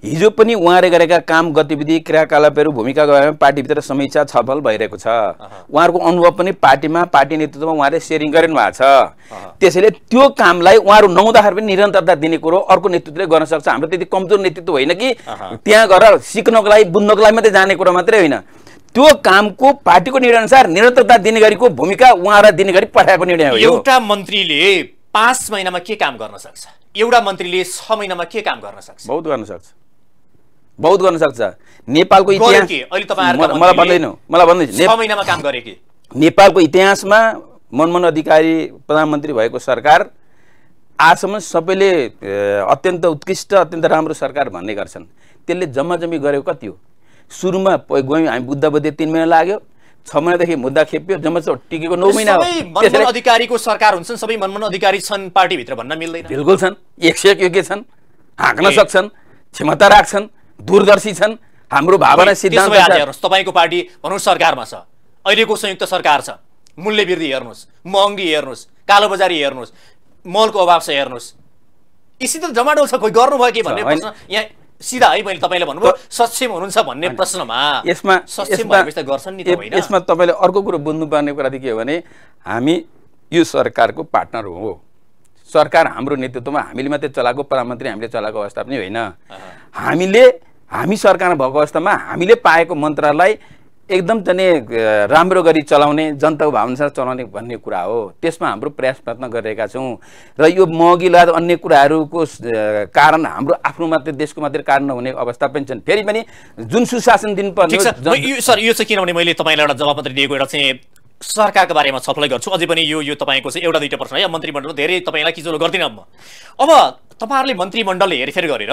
Speaker 1: हिजो पनि उहाँले गरेका काम गतिविधि क्रियाकलापहरू भूमिकाको बारेमा पार्टीभित्र समीक्षा छलफल भइरहेको छ उहाँहरूको अनुभव पनि पार्टीमा पार्टी नेतृत्वमा उहाँले सेयरिङ गरिनु भएको छ त्यसैले त्यो कामलाई उहाँहरू नहुँदाखेरि पनि निरन्तरता दिने कुरो अर्को नेतृत्वले गर्न सक्छ हाम्रो त्यति कमजोर नेतृत्व होइन कि त्यहाँ गएर सिक्नको लागि बुझ्नको लागि मात्रै जाने कुरो मात्रै होइन त्यो कामको पार्टीको निर्णयअनुसार निरन्तरता दिने गरीको भूमिका उहाँलाई दिने गरी पठाएको निर्णय हो एउटा
Speaker 2: मन्त्रीले पाँच महिनामा के काम गर्न सक्छ एउटा मन्त्रीले छ महिनामा के काम गर्न सक्छ
Speaker 1: बहुत गर्न सक्छ बहुत गर्न सक्छ नेपालको इतिहास मलाई मलाई नेपालको इतिहासमा मनमोहन अधिकारी प्रधानमन्त्री भएको सरकार आजसम्म सबैले अत्यन्त उत्कृष्ट अत्यन्त राम्रो सरकार भन्ने गर्छन् त्यसले जम्मा जम्मी गरेको कति हो सुरुमा गयौँ हामी बुद्ध बुद्धि तिन महिना लाग्यो छ महिनादेखि मुद्दा खेप्यो जम्मा टिकेको नौ महिना
Speaker 2: अधिकारीको सरकार हुन्छन् सबै मनमोहन अधिकारी छन् पार्टीभित्र भन्न मिल्दैन
Speaker 1: बिल्कुल छन् एक सय योग्य छन् हाँक्न सक्छन् क्षमता राख्छन् दूरदर्शी छन् हाम्रो भावना सिद्धान्त तपाईँको पार्टी भनौँ सरकारमा छ अहिलेको संयुक्त सरकार
Speaker 2: छ मूल्य वृद्धि हेर्नुहोस् महँगी हेर्नुहोस् कालोबजारी हेर्नुहोस् मलको अभाव छ हेर्नुहोस् त जमाडो छ कोही गर्नुभयो कि भन्ने यहाँ सिधा है मैले तपाईँले भन्नुभयो सक्षम हुनुहुन्छ भन्ने प्रश्नमा यसमा सक्षम गर्छन् नि यसमा
Speaker 1: तपाईँले अर्को कुरो बुझ्नुपर्ने कुरा के हो भने हामी यो सरकारको पार्टनर हो सरकार हाम्रो नेतृत्वमा हामीले मात्रै चलाएको प्रधानमन्त्री हामीले चलाएको अवस्था पनि होइन हामीले हामी सरकारमा भएको अवस्थामा हामीले पाएको मन्त्रालय एकदम चाहिँ राम्रो गरी चलाउने जनताको भावनासार चलाउने भन्ने कुरा हो त्यसमा हाम्रो प्रयास प्रयत्न गरिरहेका छौँ र यो लगायत अन्य कुराहरूको कारण हाम्रो आफ्नो मात्रै देशको मात्रै कारण नहुने अवस्था पनि छन् फेरि पनि जुन सुशासन दिनुपर्ने
Speaker 2: सर यो चाहिँ किनभने मैले तपाईँलाई एउटा जवाबपत्र दिएको एउटा चाहिँ सरकारको बारेमा छलफल गर्छु अझै पनि यो यो तपाईँको चाहिँ एउटा दुईवटा प्रश्न है मन्त्रीमण्डल धेरै तपाईँलाई किचोलो गर्दिनँ म अब तपाईँहरूले मन्त्रीमण्डलले हेरफेर गरेर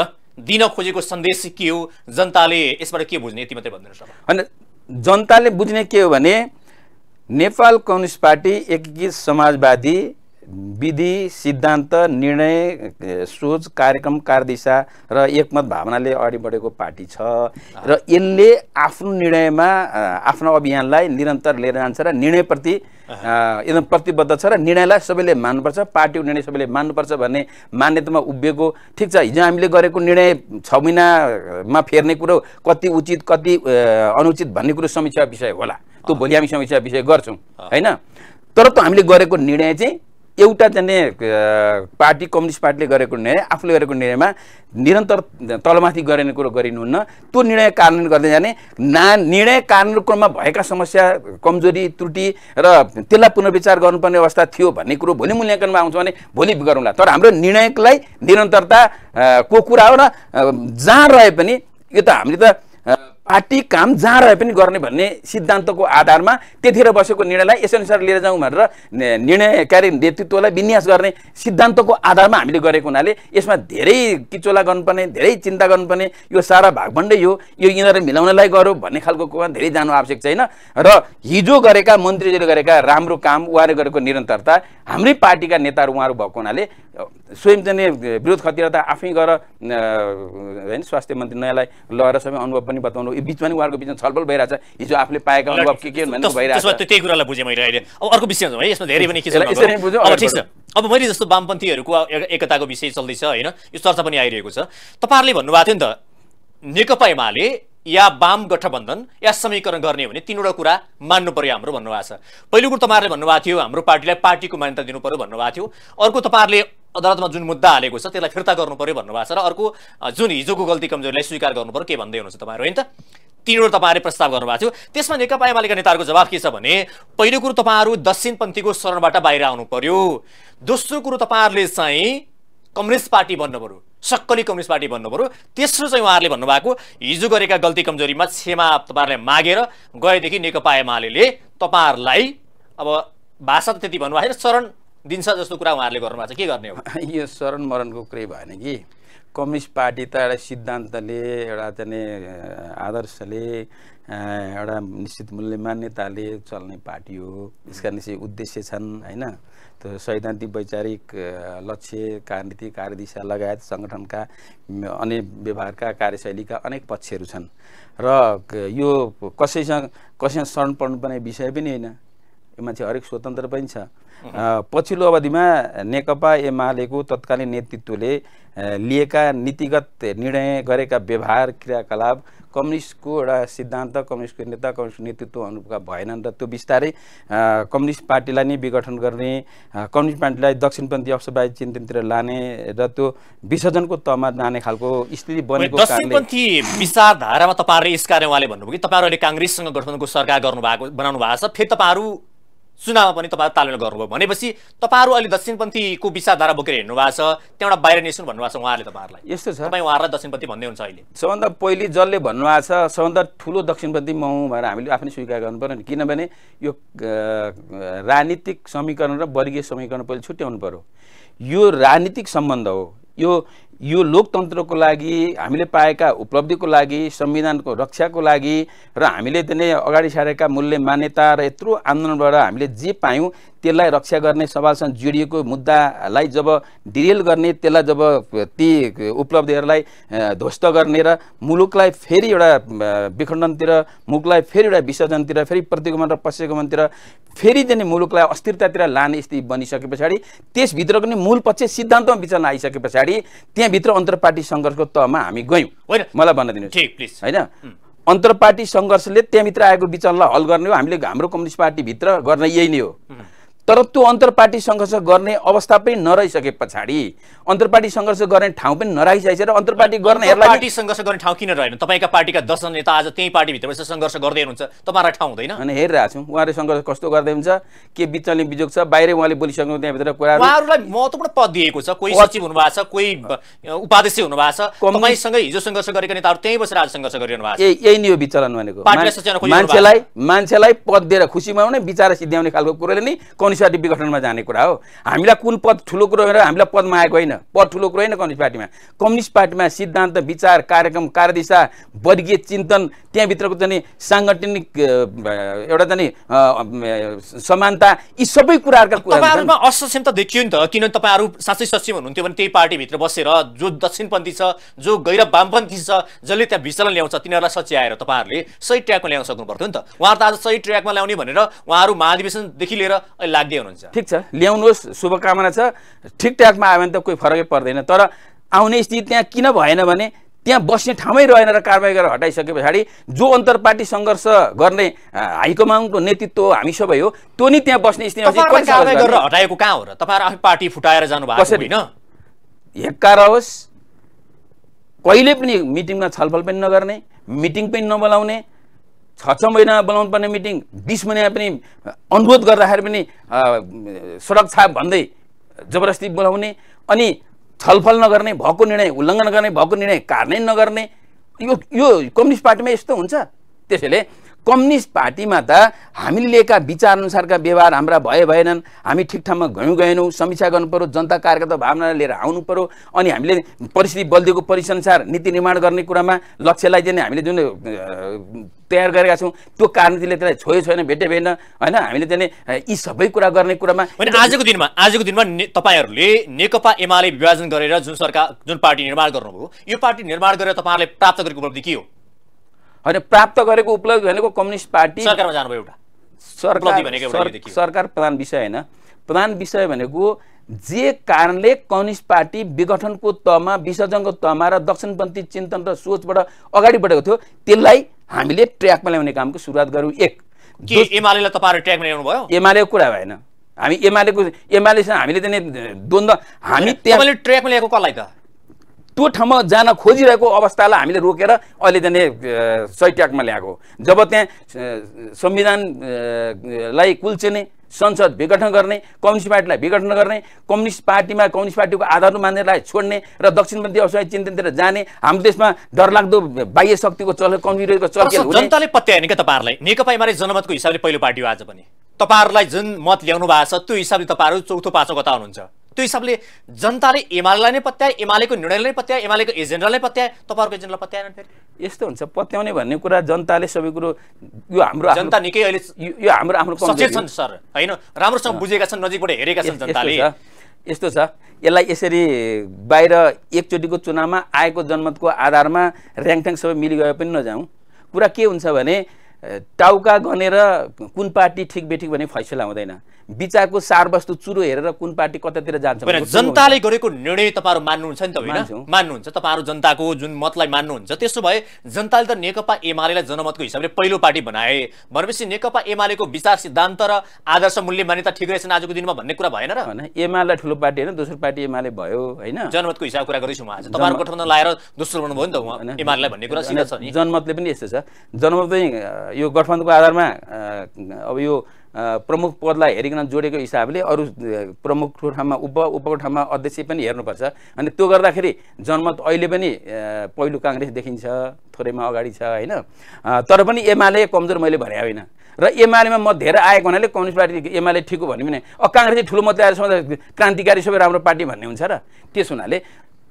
Speaker 2: दिन खोजेको सन्देश के हो जनताले यसबाट के बुझ्ने यति मात्रै भनिदिनुहोस्
Speaker 1: होइन जनताले बुझ्ने के हो भने नेपाल कम्युनिस्ट पार्टी एकीकृत समाजवादी विधि सिद्धान्त निर्णय सोच कार्यक्रम कार्यदिशा र एकमत भावनाले अगाडि बढेको पार्टी छ र यसले आफ्नो निर्णयमा आफ्नो अभियानलाई निरन्तर लिएर जान्छ र निर्णयप्रति एकदम प्रतिबद्ध छ र निर्णयलाई सबैले मान्नुपर्छ पार्टीको निर्णय सबैले मान्नुपर्छ भन्ने मान्यतामा उभिएको ठिक छ हिजो हामीले गरेको निर्णय छ महिनामा फेर्ने कुरो कति उचित कति अनुचित भन्ने कुरो समीक्षा विषय होला त्यो भोलि हामी समीक्षा विषय गर्छौँ होइन तर त हामीले गरेको निर्णय चाहिँ एउटा चाहिँ पार्टी कम्युनिस्ट पार्टीले गरेको निर्णय आफूले गरेको निर्णयमा निरन्तर तलमाथि गरिने कुरो गरिनुहुन्न त्यो निर्णय कार्यान्वयन गर्दै जाने ना निर्णय क्रममा भएका समस्या कमजोरी त्रुटि र त्यसलाई पुनर्विचार गर्नुपर्ने अवस्था थियो भन्ने कुरो भोलि मूल्याङ्कनमा आउँछ भने भोलि गरौँला तर हाम्रो निर्णयलाई निरन्तरता को कुरा हो र जहाँ रहे पनि यो त हामीले त पार्टी काम जहाँ रहे पनि गर्ने भन्ने सिद्धान्तको आधारमा त्यतिखेर बसेको निर्णयलाई यसअनुसार लिएर जाउँ भनेर निर्णयकारी नेतृत्वलाई विन्यास गर्ने सिद्धान्तको आधारमा हामीले गरेको हुनाले यसमा धेरै किचोला गर्नुपर्ने धेरै चिन्ता गर्नुपर्ने यो सारा भागभण्डै हो यो यिनीहरू मिलाउनलाई गर भन्ने खालको कुरा धेरै जानु आवश्यक छैन र हिजो गरेका मन्त्रीजीले गरेका राम्रो काम उहाँले गरेको निरन्तरता हाम्रै पार्टीका नेताहरू उहाँहरू भएको हुनाले स्वयं चाहिँ विरोध खतिर त आफै गएर होइन स्वास्थ्य मन्त्री नयाँलाई लगेर सबै अनुभव पनि बताउनु बिचमा नि उहाँहरूको बिचमा छलफल भइरहेछ हिजो आफूले पाएका अनुभव के के भइरहेको त्यही
Speaker 2: कुरालाई बुझेँ मैले अहिले अब अर्को विषय है यसमा धेरै पनि ठिक छ अब मैले जस्तो वामपन्थीहरूको एकताको विषय चल्दैछ होइन यो चर्चा पनि आइरहेको छ तपाईँहरूले भन्नुभएको थियो नि त नेकपा एमाले या वाम गठबन्धन या समीकरण गर्ने भने तिनवटा कुरा मान्नु पऱ्यो हाम्रो भन्नुभएको छ पहिलो कुरो तपाईँहरूले भन्नुभएको थियो हाम्रो पार्टीलाई पार्टीको मान्यता दिनु पऱ्यो भन्नुभएको थियो अर्को तपाईँहरूले अदालतमा जुन मुद्दा हालेको छ त्यसलाई फिर्ता गर्नु पर्यो भन्नुभएको छ र अर्को जुन हिजोको गल्ती कमजोरीलाई स्वीकार गर्नु पऱ्यो के भन्दै हुनुहुन्छ तपाईँहरू होइन त तिनवटा तपाईँहरूले प्रस्ताव गर्नुभएको थियो त्यसमा नेकपा एमालेका नेताहरूको जवाब के छ भने पहिलो कुरो तपाईँहरू दक्षिणपन्थीको शरणबाट बाहिर आउनु पर्यो दोस्रो कुरो तपाईँहरूले चाहिँ कम्युनिस्ट पार्टी बन्नु पऱ्यो सक्कली कम्युनिस्ट पार्टी बन्नु पऱ्यो तेस्रो चाहिँ उहाँहरूले भन्नुभएको हिजो गरेका गल्ती कमजोरीमा क्षमा तपाईँहरूले मागेर गएदेखि नेकपा एमाले तपाईँहरूलाई अब भाषा त त्यति भन्नुभएको छैन शरण दिन्छ जस्तो कुरा उहाँहरूले गर्नुभएको
Speaker 1: छ के गर्ने हो <laughs> यो शरण मरणको कुरै भएन कि कम्युनिस्ट पार्टी त एउटा सिद्धान्तले एउटा चाहिँ आदर्शले एउटा निश्चित मूल्य मान्यताले चल्ने पार्टी हो यसका निश्चित उद्देश्य छन् होइन त्यो सैद्धान्तिक वैचारिक लक्ष्य कार्यनीति कार्यदिशा लगायत सङ्गठनका अनेक व्यवहारका कार्यशैलीका अनेक पक्षहरू छन् र यो कसैसँग कसैसँग शरण पर्नुपर्ने विषय पनि होइन यो मान्छे हरेक स्वतन्त्र पनि छ पछिल्लो अवधिमा नेकपा एमालेको तत्कालीन नेतृत्वले लिएका नीतिगत निर्णय गरेका व्यवहार क्रियाकलाप कम्युनिस्टको एउटा सिद्धान्त कम्युनिस्टको नेता कम्युनिस्ट नेतृत्व अनुका भएनन् र त्यो बिस्तारै कम्युनिस्ट पार्टीलाई नै विघटन गर्ने कम्युनिस्ट पार्टीलाई दक्षिणपन्थी अवसरवादी चिन्तनतिर लाने र त्यो विसर्जनको तहमा जाने खालको स्थिति बनेको दक्षिणपन्थी
Speaker 2: विचारधारामा तपाईँहरूले यस कारण उहाँले भन्नुभयो कि तपाईँहरूले काङ्ग्रेससँग गठबन्धनको सरकार गर्नु भएको बनाउनु भएको छ फेरि तपाईँहरू चुनावमा पनि तपाईँ तालमेल गर्नुभयो भनेपछि तपाईँहरू अहिले दक्षिणपन्थीको विचारधारा बोकेर हेर्नु भएको छ त्यहाँबाट बाहिर निस्कनु भन्नुभएको छ उहाँहरूले तपाईँहरूलाई यस्तो छ तपाईँ उहाँहरूलाई दक्षिणपन्थी भन्दै हुन्छ अहिले
Speaker 1: सबभन्दा पहिले जसले भन्नुभएको छ सबभन्दा ठुलो दक्षिणपन्थी म हुँ भनेर हामीले आफ्नै स्वीकार गर्नु पऱ्यो नि किनभने यो राजनीतिक समीकरण र वर्गीय समीकरण पहिले छुट्याउनु पऱ्यो यो राजनीतिक सम्बन्ध हो यो यो लोकतन्त्रको लागि हामीले पाएका उपलब्धिको लागि संविधानको रक्षाको लागि र हामीले दिने अगाडि सारेका मूल्य मान्यता र यत्रो आन्दोलनबाट हामीले जे पायौँ त्यसलाई रक्षा गर्ने सवालसँग जोडिएको मुद्दालाई जब डिरेल गर्ने त्यसलाई जब ती उपलब्धिहरूलाई ध्वस्त गर्ने र मुलुकलाई फेरि एउटा विखण्डनतिर मुलुकलाई फेरि एउटा विसर्जनतिर फेरि प्रतिगमन र पश्चिगमनतिर फेरि दिने मुलुकलाई अस्थिरतातिर लाने स्थिति बनिसके पछाडि त्यसभित्रको नि मूल पक्ष सिद्धान्तमा विचारमा आइसके पछाडि त्यहाँभित्र अन्तर्पार्टी सङ्घर्षको तहमा हामी गयौँ होइन मलाई भन्न प्लिज होइन अन्तर्पार्टी सङ्घर्षले त्यहाँभित्र आएको विचारलाई हल गर्ने हो हामीले हाम्रो कम्युनिस्ट पार्टीभित्र गर्न यही नै हो तर त्यो अन्तर्पार्टी सङ्घर्ष गर्ने अवस्था पनि नरहिसके पछाडि अन्तर्पार्टी सङ्घर्ष गर्ने ठाउँ पनि नरहिसकेछ र अन्तर्पार्टी गर्ने पार्टी
Speaker 2: सङ्घर्ष गर्ने ठाउँ किन रहेन तपाईँका पार्टीका दस नेता आज त्यही पार्टीभित्र बसेर सङ्घर्ष गर्दै हुनुहुन्छ तपाईँलाई ठाउँ हुँदैन
Speaker 1: अनि हेरिरहेको छौँ उहाँले सङ्घर्ष कस्तो गर्दै हुन्छ के बिचल्ने बिजोग छ बाहिर उहाँले बोलिसक्नु त्यहाँभित्र कुरा उहाँहरूलाई महत्त्वपूर्ण पद दिएको छ कोही सचिव
Speaker 2: हुनुभएको छ कोही उपाध्यक्ष हुनुभएको छ तपाईँसँगै हिजो सङ्घर्ष गरेका नेताहरू त्यहीँ बसेर आज सङ्घर्ष गरिरहनु भएको छ
Speaker 1: यही नै हो विचलन भनेको मान्छेलाई मान्छेलाई पद दिएर खुसी हुने विचार सिद्ध्याउने खालको कुरोले नि कम्युनिस्ट पार्टी विघटनमा जाने कुरा हो हामीलाई कुन पद ठुलो कुरो भनेर हामीलाई पदमा आएको होइन पद ठुलो कुरो होइन कम्युनिस्ट पार्टीमा कम्युनिस्ट पार्टीमा सिद्धान्त विचार कार्यक्रम कार्यदिशा वर्गीय चिन्तन त्यहाँभित्रको चाहिँ साङ्गठनिक एउटा चाहिँ समानता यी सबै कुराहरूका कुराहरूमा असक्षम त देखियो नि त किनभने तपाईँहरू साँच्चै सक्षम हुनुहुन्थ्यो भने त्यही
Speaker 2: पार्टीभित्र बसेर जो दक्षिणपन्थी छ जो गैर वामपन्थी छ जसले त्यहाँ विचलन ल्याउँछ तिनीहरूलाई सच्याएर तपाईँहरूले सही ट्र्याकमा ल्याउन सक्नु पर्थ्यो नि त उहाँहरू त आज सही ट्र्याकमा ल्याउने भनेर उहाँहरू महाधिवेशनदेखि
Speaker 1: लिएर अहिले बाध्य हुनुहुन्छ ठिक छ ल्याउनुहोस् शुभकामना छ ठिकठाकमा आयो भने त कोही फरकै पर्दैन तर आउने स्थिति त्यहाँ किन भएन भने त्यहाँ बस्ने ठाउँमै रहेन र कारवाही गरेर हटाइसके पछाडि जो अन्तर पार्टी सङ्घर्ष गर्ने हाइकमान्डको नेतृत्व हामी सबै हो त्यो नि त्यहाँ बस्ने गरेर हटाएको कहाँ हो र तपाईँहरू पार्टी फुटाएर जानुभएको कसरी हेक्का रहोस् कहिले पनि मिटिङमा छलफल पनि नगर्ने मिटिङ पनि नबोलाउने छ छ महिनामा बोलाउनु पर्ने मिटिङ बिस महिना पनि अनुरोध गर्दाखेरि पनि सुरक्षा भन्दै जबरजस्ती बोलाउने अनि छलफल नगर्ने भएको निर्णय उल्लङ्घन गर्ने भएको निर्णय कार्यान्वयन नगर्ने यो यो कम्युनिस्ट पार्टीमा यस्तो हुन्छ त्यसैले कम्युनिस्ट पार्टीमा त हामीले लिएका विचारअनुसारका व्यवहार हाम्रा भए भएनन् हामी ठिक ठाउँमा गयौँ गएनौँ समीक्षा पऱ्यो जनता कार्यकर्ता भावना लिएर आउनु पऱ्यो अनि हामीले परिस्थिति बलिदिएको परिसंसार नीति निर्माण गर्ने कुरामा लक्ष्यलाई चाहिँ हामीले जुन तयार गरेका छौँ त्यो कारणले त्यसलाई छोयो छैन भेटे भएन होइन हामीले चाहिँ यी सबै कुरा गर्ने कुरामा आजको दिनमा आजको दिनमा तपाईँहरूले नेकपा एमाले विभाजन
Speaker 2: गरेर जुन सरकार जुन पार्टी निर्माण गर्नुभयो यो पार्टी निर्माण गरेर तपाईँहरूले प्राप्त गरेको उपलब्धि के हो
Speaker 1: होइन प्राप्त गरेको उपलब्धि भनेको कम्युनिस्ट पार्टी सरकारमा जानुभयो एउटा सरकार सरकार प्रधान विषय होइन प्रधान विषय भनेको जे कारणले कम्युनिस्ट पार्टी विघटनको तहमा विसर्जनको तहमा र दक्षिणपन्थी चिन्तन र सोचबाट अगाडि बढेको थियो त्यसलाई हामीले ट्र्याकमा ल्याउने कामको सुरुवात गर्यौँ एक ट्र्याकमा
Speaker 2: ल्याउनु
Speaker 1: एमालेको कुरा भएन हामी एमालेको एमालेसँग हामीले त्यहाँनिर द्वन्द हामी ट्र्याकमा ल्याएको कसलाई त त्यो ठाउँमा जान खोजिरहेको अवस्थालाई हामीले रोकेर अहिले जाने सैट्याकमा ल्याएको जब त्यहाँ संविधानलाई कुल्चिने संसद विघटन गर्ने कम्युनिस्ट पार्टीलाई विघटन गर्ने कम्युनिस्ट पार्टीमा कम्युनिस्ट पार्टीको आधार मान्नेलाई छोड्ने र दक्षिणपन्थी असहाय चिन्तनतिर जाने हाम्रो देशमा डरलाग्दो बाह्य शक्तिको चल कमजोरीको चलखेल जनताले
Speaker 2: पत्याएन क्या तपाईँहरूलाई नेकपा एमाले जनमतको हिसाबले पहिलो पार्टी हो आज पनि तपाईँहरूलाई जुन मत ल्याउनु भएको छ त्यो हिसाबले तपाईँहरू चौथो पाँचौँ कता हुनुहुन्छ त्यो हिसाबले जनताले एमालेलाई नै पत्याए एमालेको निर्णयलाई नै पत्याए एमालेको एजेन्डालाई पत्याए तपाईँहरूको एजेन्डालाई पत्याएन फेरि
Speaker 1: यस्तो हुन्छ पत्याउने भन्ने कुरा जनताले सबै कुरो यो हाम्रो जनता निकै अहिले
Speaker 2: यो हाम्रो आफ्नो सचेत छन् सर होइन राम्रोसँग बुझेका छन् नजिकबाट हेरेका छन् जनताले
Speaker 1: यस्तो छ यसलाई यसरी बाहिर एकचोटिको चुनावमा आएको जनमतको आधारमा ऱ्याङठ्याङ सबै मिलिगए पनि नजाउँ कुरा के हुन्छ भने टाउका गनेर कुन पार्टी ठिक बेठिक भने फैसला हुँदैन विचारको सारवस्तु चुरो हेरेर कुन पार्टी कतातिर जान्छ जनताले गरेको निर्णय तपाईँहरू
Speaker 2: मान्नुहुन्छ नि त होइन मान्नुहुन्छ तपाईँहरू जनताको जुन मतलाई मान्नुहुन्छ त्यसो भए जनताले त नेकपा एमाले जनमतको हिसाबले पहिलो पार्टी बनाए भनेपछि नेकपा एमालेको विचार सिद्धान्त र आदर्श मूल्य मान्यता ठिक रहेछन् आजको दिनमा भन्ने कुरा भएन र होइन
Speaker 1: एमाले ठुलो पार्टी होइन दोस्रो पार्टी एमाले भयो होइन जनमतको हिसाब कुरा गर्दैछु म तपाईँहरू गठबन्धन लगाएर दोस्रो बनाउनुभयो नि त उहाँ एमालेलाई भन्ने कुरा सिधा छ जनमतले पनि यस्तो छ जनमत यो गठबन्धनको आधारमा अब यो प्रमुख पदलाई हेरिकन जोडेको हिसाबले अरू प्रमुखको ठाउँमा उप उपको ठाउँमा अध्यक्ष पनि हेर्नुपर्छ अनि त्यो गर्दाखेरि जनमत अहिले पनि पहिलो काङ्ग्रेस देखिन्छ थोरैमा अगाडि छ होइन तर पनि एमाले कमजोर मैले भने होइन र एमालेमा मत धेरै आएको हुनाले कम्युनिस्ट पार्टी एमाले ठिक हो भन्यो भने अ काङ्ग्रेसले ठुलो मत ल्याएर सबै क्रान्तिकारी सबै राम्रो पार्टी भन्ने हुन्छ र त्यस हुनाले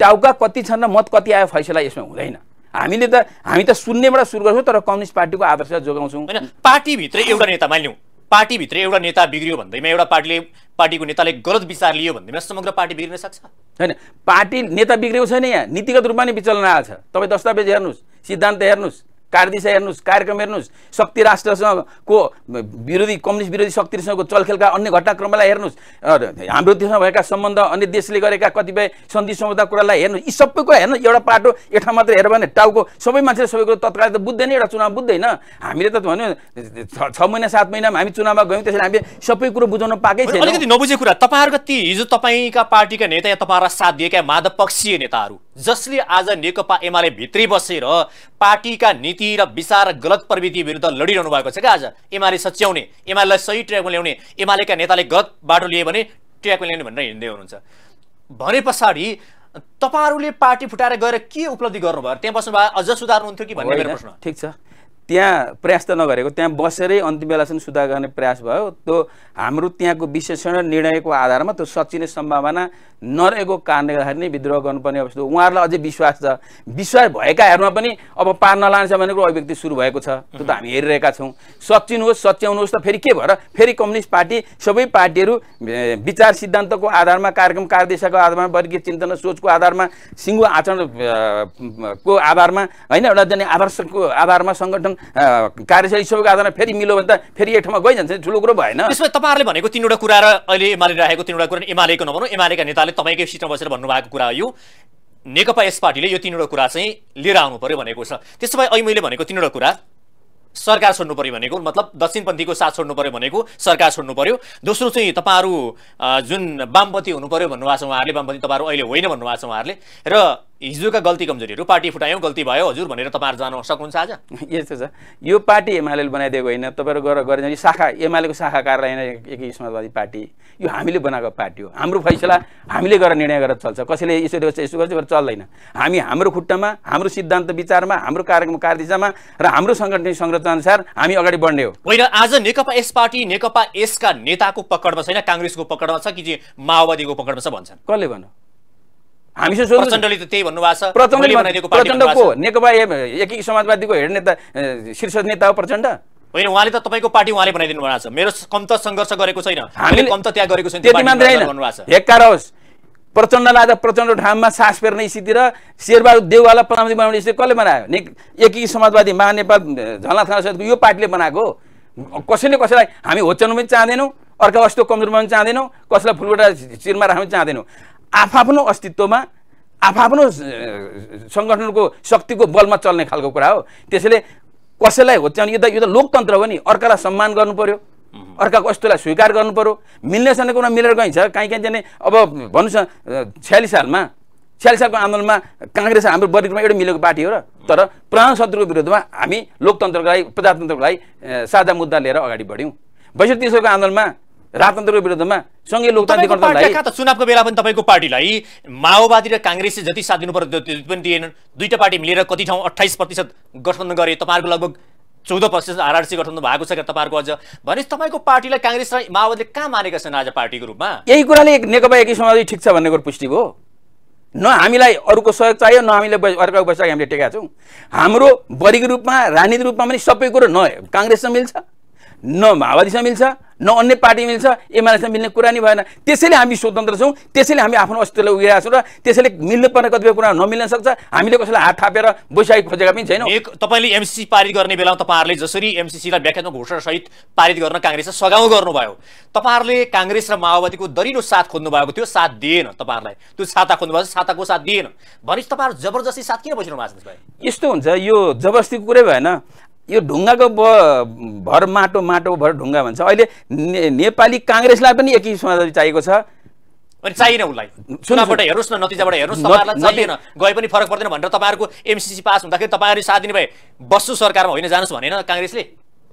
Speaker 1: टाउका कति छन् र मत कति आयो फैसला यसमा हुँदैन हामीले त हामी त सुन्नेबाट सुरु गर्छौँ तर कम्युनिस्ट पार्टीको आदर्श जोगाउँछौँ होइन
Speaker 2: पार्टीभित्र एउटा नेता मान्यौँ पार्टीभित्र एउटा नेता बिग्रियो भन्दैमा एउटा पार्टीले पार्टीको नेताले गलत विचार लियो भन्दैमा समग्र पार्टी बिग्रिन सक्छ
Speaker 1: होइन पार्टी नेता बिग्रेको छैन यहाँ नीतिगत रूपमा नै विचलन आएछ तपाईँ दस्तावेज हेर्नुहोस् सिद्धान्त हेर्नुहोस् दिशा हेर्नुहोस् कार्यक्रम हेर्नुहोस् शक्ति राष्ट्रसँगको विरोधी कम्युनिस्ट विरोधी शक्तिसँगको चलखेलका अन्य घटनाक्रमलाई हेर्नुहोस् हाम्रो देशमा भएका सम्बन्ध अन्य देशले गरेका कतिपय सन्धि सम्बन्धका कुरालाई हेर्नुहोस् यी सबै कुरा हेर्नु एउटा पाटो एठा मात्र हेऱ्यो भने टाउको सबै मान्छेले सबै कुरो तत्काल त बुझ्दैन एउटा चुनाव बुझ्दैन हामीले त भन्यो छ महिना सात महिनामा हामी चुनावमा गयौँ त्यसरी हामीले सबै कुरो बुझाउन पाएकै छैन अलिकति
Speaker 2: नबुझेको कुरा तपाईँहरूको ती हिजो तपाईँका पार्टीका नेता या तपाईँहरूलाई साथ दिएका माधव पक्षीय नेताहरू जसले आज नेकपा एमाले भित्री बसेर पार्टीका नीति र विचार गलत प्रवृत्ति विरुद्ध लडिरहनु भएको छ क्या आज एमाले सच्याउने एमालेलाई सही ट्र्याकमा ल्याउने एमालेका नेताले गलत बाटो लिए भने ट्र्याकमा ल्याउने भनेर हिँड्दै हुनुहुन्छ भने पछाडि तपाईँहरूले पार्टी फुटाएर गएर के उपलब्धि गर्नुभयो त्यहाँ बस्नुभयो अझ सुधार्नुहुन्थ्यो कि भन्ने मेरो प्रश्न ठिक
Speaker 1: छ त्यहाँ प्रयास त नगरेको त्यहाँ बसेरै अन्तिम बेलासम्म सुधार गर्ने प्रयास भयो त्यो हाम्रो त्यहाँको विश्लेषण र निर्णयको आधारमा त्यो सचिने सम्भावना नरहेको कारणले गर्दाखेरि नै विद्रोह गर्नुपर्ने अवस्था उहाँहरूलाई अझै विश्वास छ विश्वास भएकाहरूमा पनि अब पार नलान्छ भनेको अभिव्यक्ति सुरु भएको छ त्यो त हामी हेरिरहेका छौँ सचिनुहोस् सच्याउनुहोस् त फेरि के भएर फेरि कम्युनिस्ट पार्टी सबै पार्टीहरू विचार सिद्धान्तको आधारमा कार्यक्रम कार्यदिशाको आधारमा वर्गीय चिन्तन सोचको आधारमा सिङ्गो आचरण को आधारमा होइन एउटा जाने आदर्शको आधारमा सङ्गठन कार्यशैली सबैको आधारमा फेरि मिल्यो भने त फेरि एक ठाउँमा गइजान्छ ठुलो कुरो भएन त्यसमा तपाईँहरूले भनेको तिनवटा कुरा र
Speaker 2: अहिले एमाले राखेको तिनवटा कुरा एमालेको नभनौँ एमालेका नेताले तपाईँकै सिटमा बसेर भन्नुभएको कुरा हो यो नेकपा यस पार्टीले यो तिनवटा कुरा चाहिँ लिएर आउनु पऱ्यो भनेको छ त्यसो भए अहिले मैले भनेको तिनवटा कुरा सरकार छोड्नु पऱ्यो भनेको मतलब दक्षिणपन्थीको साथ छोड्नु पऱ्यो भनेको सरकार छोड्नु पऱ्यो दोस्रो चाहिँ तपाईँहरू जुन वामपन्थी हुनु पऱ्यो भन्नुभएको छ उहाँहरूले वामपन्थी तपाईँहरू अहिले होइन भन्नुभएको छ
Speaker 1: उहाँहरूले र हिजोका गल्ती कमजोरीहरू पार्टी फुटायौँ गल्ती भयो हजुर भनेर तपाईँहरू जान सक्नुहुन्छ आज यस्तो छ यो पार्टी एमाले बनाइदिएको होइन तपाईँहरू गएर गरेन यो शाखा एमालेको शाखा कार्यालय एक समाजवादी पार्टी यो हामीले बनाएको पार्टी हो हाम्रो फैसला हामीले गरेर निर्णय गरेर चल्छ कसैले यसो गर्छ यसो गर्छ गरेर चल्दैन हामी हाम्रो खुट्टामा हाम्रो सिद्धान्त विचारमा हाम्रो कार्यक्रम कार्यदिशामा र हाम्रो सङ्गठन अनुसार हामी अगाडि बढ्ने हो
Speaker 2: होइन आज नेकपा यस पार्टी नेकपा यसका नेताको पकडमा छैन काङ्ग्रेसको पकडमा छ कि माओवादीको पकडमा छ भन्छन्
Speaker 1: कसले भन्नु हामीसँग प्रचण्डले
Speaker 2: त त्यही भन्नुभएको छ प्रचण्ड प्रचण्डको नेकपा
Speaker 1: एकी समाजवादीको हेड नेता शीर्ष नेता हो प्रचण्ड
Speaker 2: होइन उहाँले त तपाईँको पार्टी उहाँले बनाइदिनु भएको छ मेरो कम त सङ्घर्ष गरेको छैन
Speaker 1: हामीले कम त त्यहाँ गरेको छैन त्यति मात्रै होइन हेक्कार होस् प्रचण्डलाई आज प्रचण्ड ठाममा सास फेर्ने स्थिति र शेरबहादुर देउवाला प्रधानमन्त्री बनाउने स्थिति कसले बनायो ने एकी समाजवादी महानेपाल झलाथाना सहितको यो पार्टीले बनाएको कसैले कसैलाई हामी होच्याउनु पनि चाहँदैनौँ अर्का वस्तु कमजोर बनाउनु चाहँदैनौँ कसैलाई फुलबाट चिरमा राख्नु चाहँदैनौँ आफआफ्नो अस्तित्वमा आफआफ्नो सङ्गठनको शक्तिको बलमा चल्ने खालको कुरा हो त्यसैले कसैलाई हो त्यहाँ यो त यो त लोकतन्त्र हो नि अर्कालाई सम्मान गर्नु पऱ्यो अर्काको वस्तुलाई स्वीकार गर्नु पऱ्यो मिल्ने छैन कुरा मिलेर गइन्छ काहीँ काहीँ जाने अब भन्नुहोस् न छ्यालिस सालमा छ्यालिस सालको आन्दोलनमा काङ्ग्रेस हाम्रो वर्गमा एउटा मिलेको पार्टी हो र तर पुरानो शत्रुको विरुद्धमा हामी लोकतन्त्रको लागि प्रजातन्त्रको लागि साझा मुद्दा लिएर अगाडि बढ्यौँ बैसठी तेस्रोको आन्दोलनमा राजतन्त्रको विरुद्धमा सङ्घीय लोकतान्त्रिक गणतन्त्रलाई चुनावको बेला पनि तपाईँको पार्टीलाई माओवादी र
Speaker 2: काङ्ग्रेसले जति साथ दिनु पर्यो त्यो पनि दिएनन् दुईटा पार्टी मिलेर कति ठाउँ अठाइस प्रतिशत गठबन्धन गरे तपाईँहरूको लगभग चौध प्रतिशत आरआरसी गठन भएको छ क्या तपाईँहरूको अझ भनेपछि तपाईँको पार्टीलाई काङ्ग्रेस र माओवादीले कहाँ मानेका छन् आज पार्टीको रूपमा
Speaker 1: यही कुराले नेकपा एकै समाज ठिक छ भन्ने कुरो पुष्टि भयो न हामीलाई अरूको सहयोग चाहियो न हामीले अर्को वैशाख हामीले टेका छौँ हाम्रो वर्गीय रूपमा राजनीतिक रूपमा पनि सबै कुरो न काङ्ग्रेससँग मिल्छ न माओवादीसँग मिल्छ न अन्य पार्टी मिल्छ एमालेसँग मिल्ने कुरा नै भएन त्यसैले हामी स्वतन्त्र छौँ त्यसैले हामी आफ्नो अस्तित्वलाई उगिरहेको छौँ र त्यसैले मिल्नुपर्ने कतिपय कुरा नमिल्न सक्छ हामीले कसैलाई हात थापेर बैसाखी खोजेका पनि छैनौँ एक तपाईँले एमसिसी
Speaker 2: पारित गर्ने बेलामा तपाईँहरूले जसरी एमसिसीलाई व्याख्यात्मक घोषणासहित पारित गर्न काङ्ग्रेसलाई सघाउ गर्नुभयो तपाईँहरूले काङ्ग्रेस र माओवादीको दरिलो साथ खोज्नु भएको थियो साथ दिएन तपाईँहरूलाई त्यो साता खोज्नु भएको साताको साथ दिएन भनेपछि तपाईँहरू जबरजस्ती साथ किन बसिनु भएको छ
Speaker 1: यस्तो हुन्छ यो जबरजस्तीको कुरै भएन यो ढुङ्गाको ब भर माटो माटो भर ढुङ्गा भन्छ अहिले ने, नेपाली काङ्ग्रेसलाई पनि एकी समाजवादी चाहिएको छ
Speaker 2: अनि चाहिएन उसलाई चुनावबाट हेर्नुहोस् न नतिजाबाट हेर्नुहोस् तपाईँहरूलाई चाहिएन गए पनि फरक पर्दैन भनेर तपाईँहरूको एमसिसी पास हुँदाखेरि तपाईँहरू साथ दिनु भए बस्छु सरकारमा होइन जानुहोस् भनेन काङ्ग्रेसले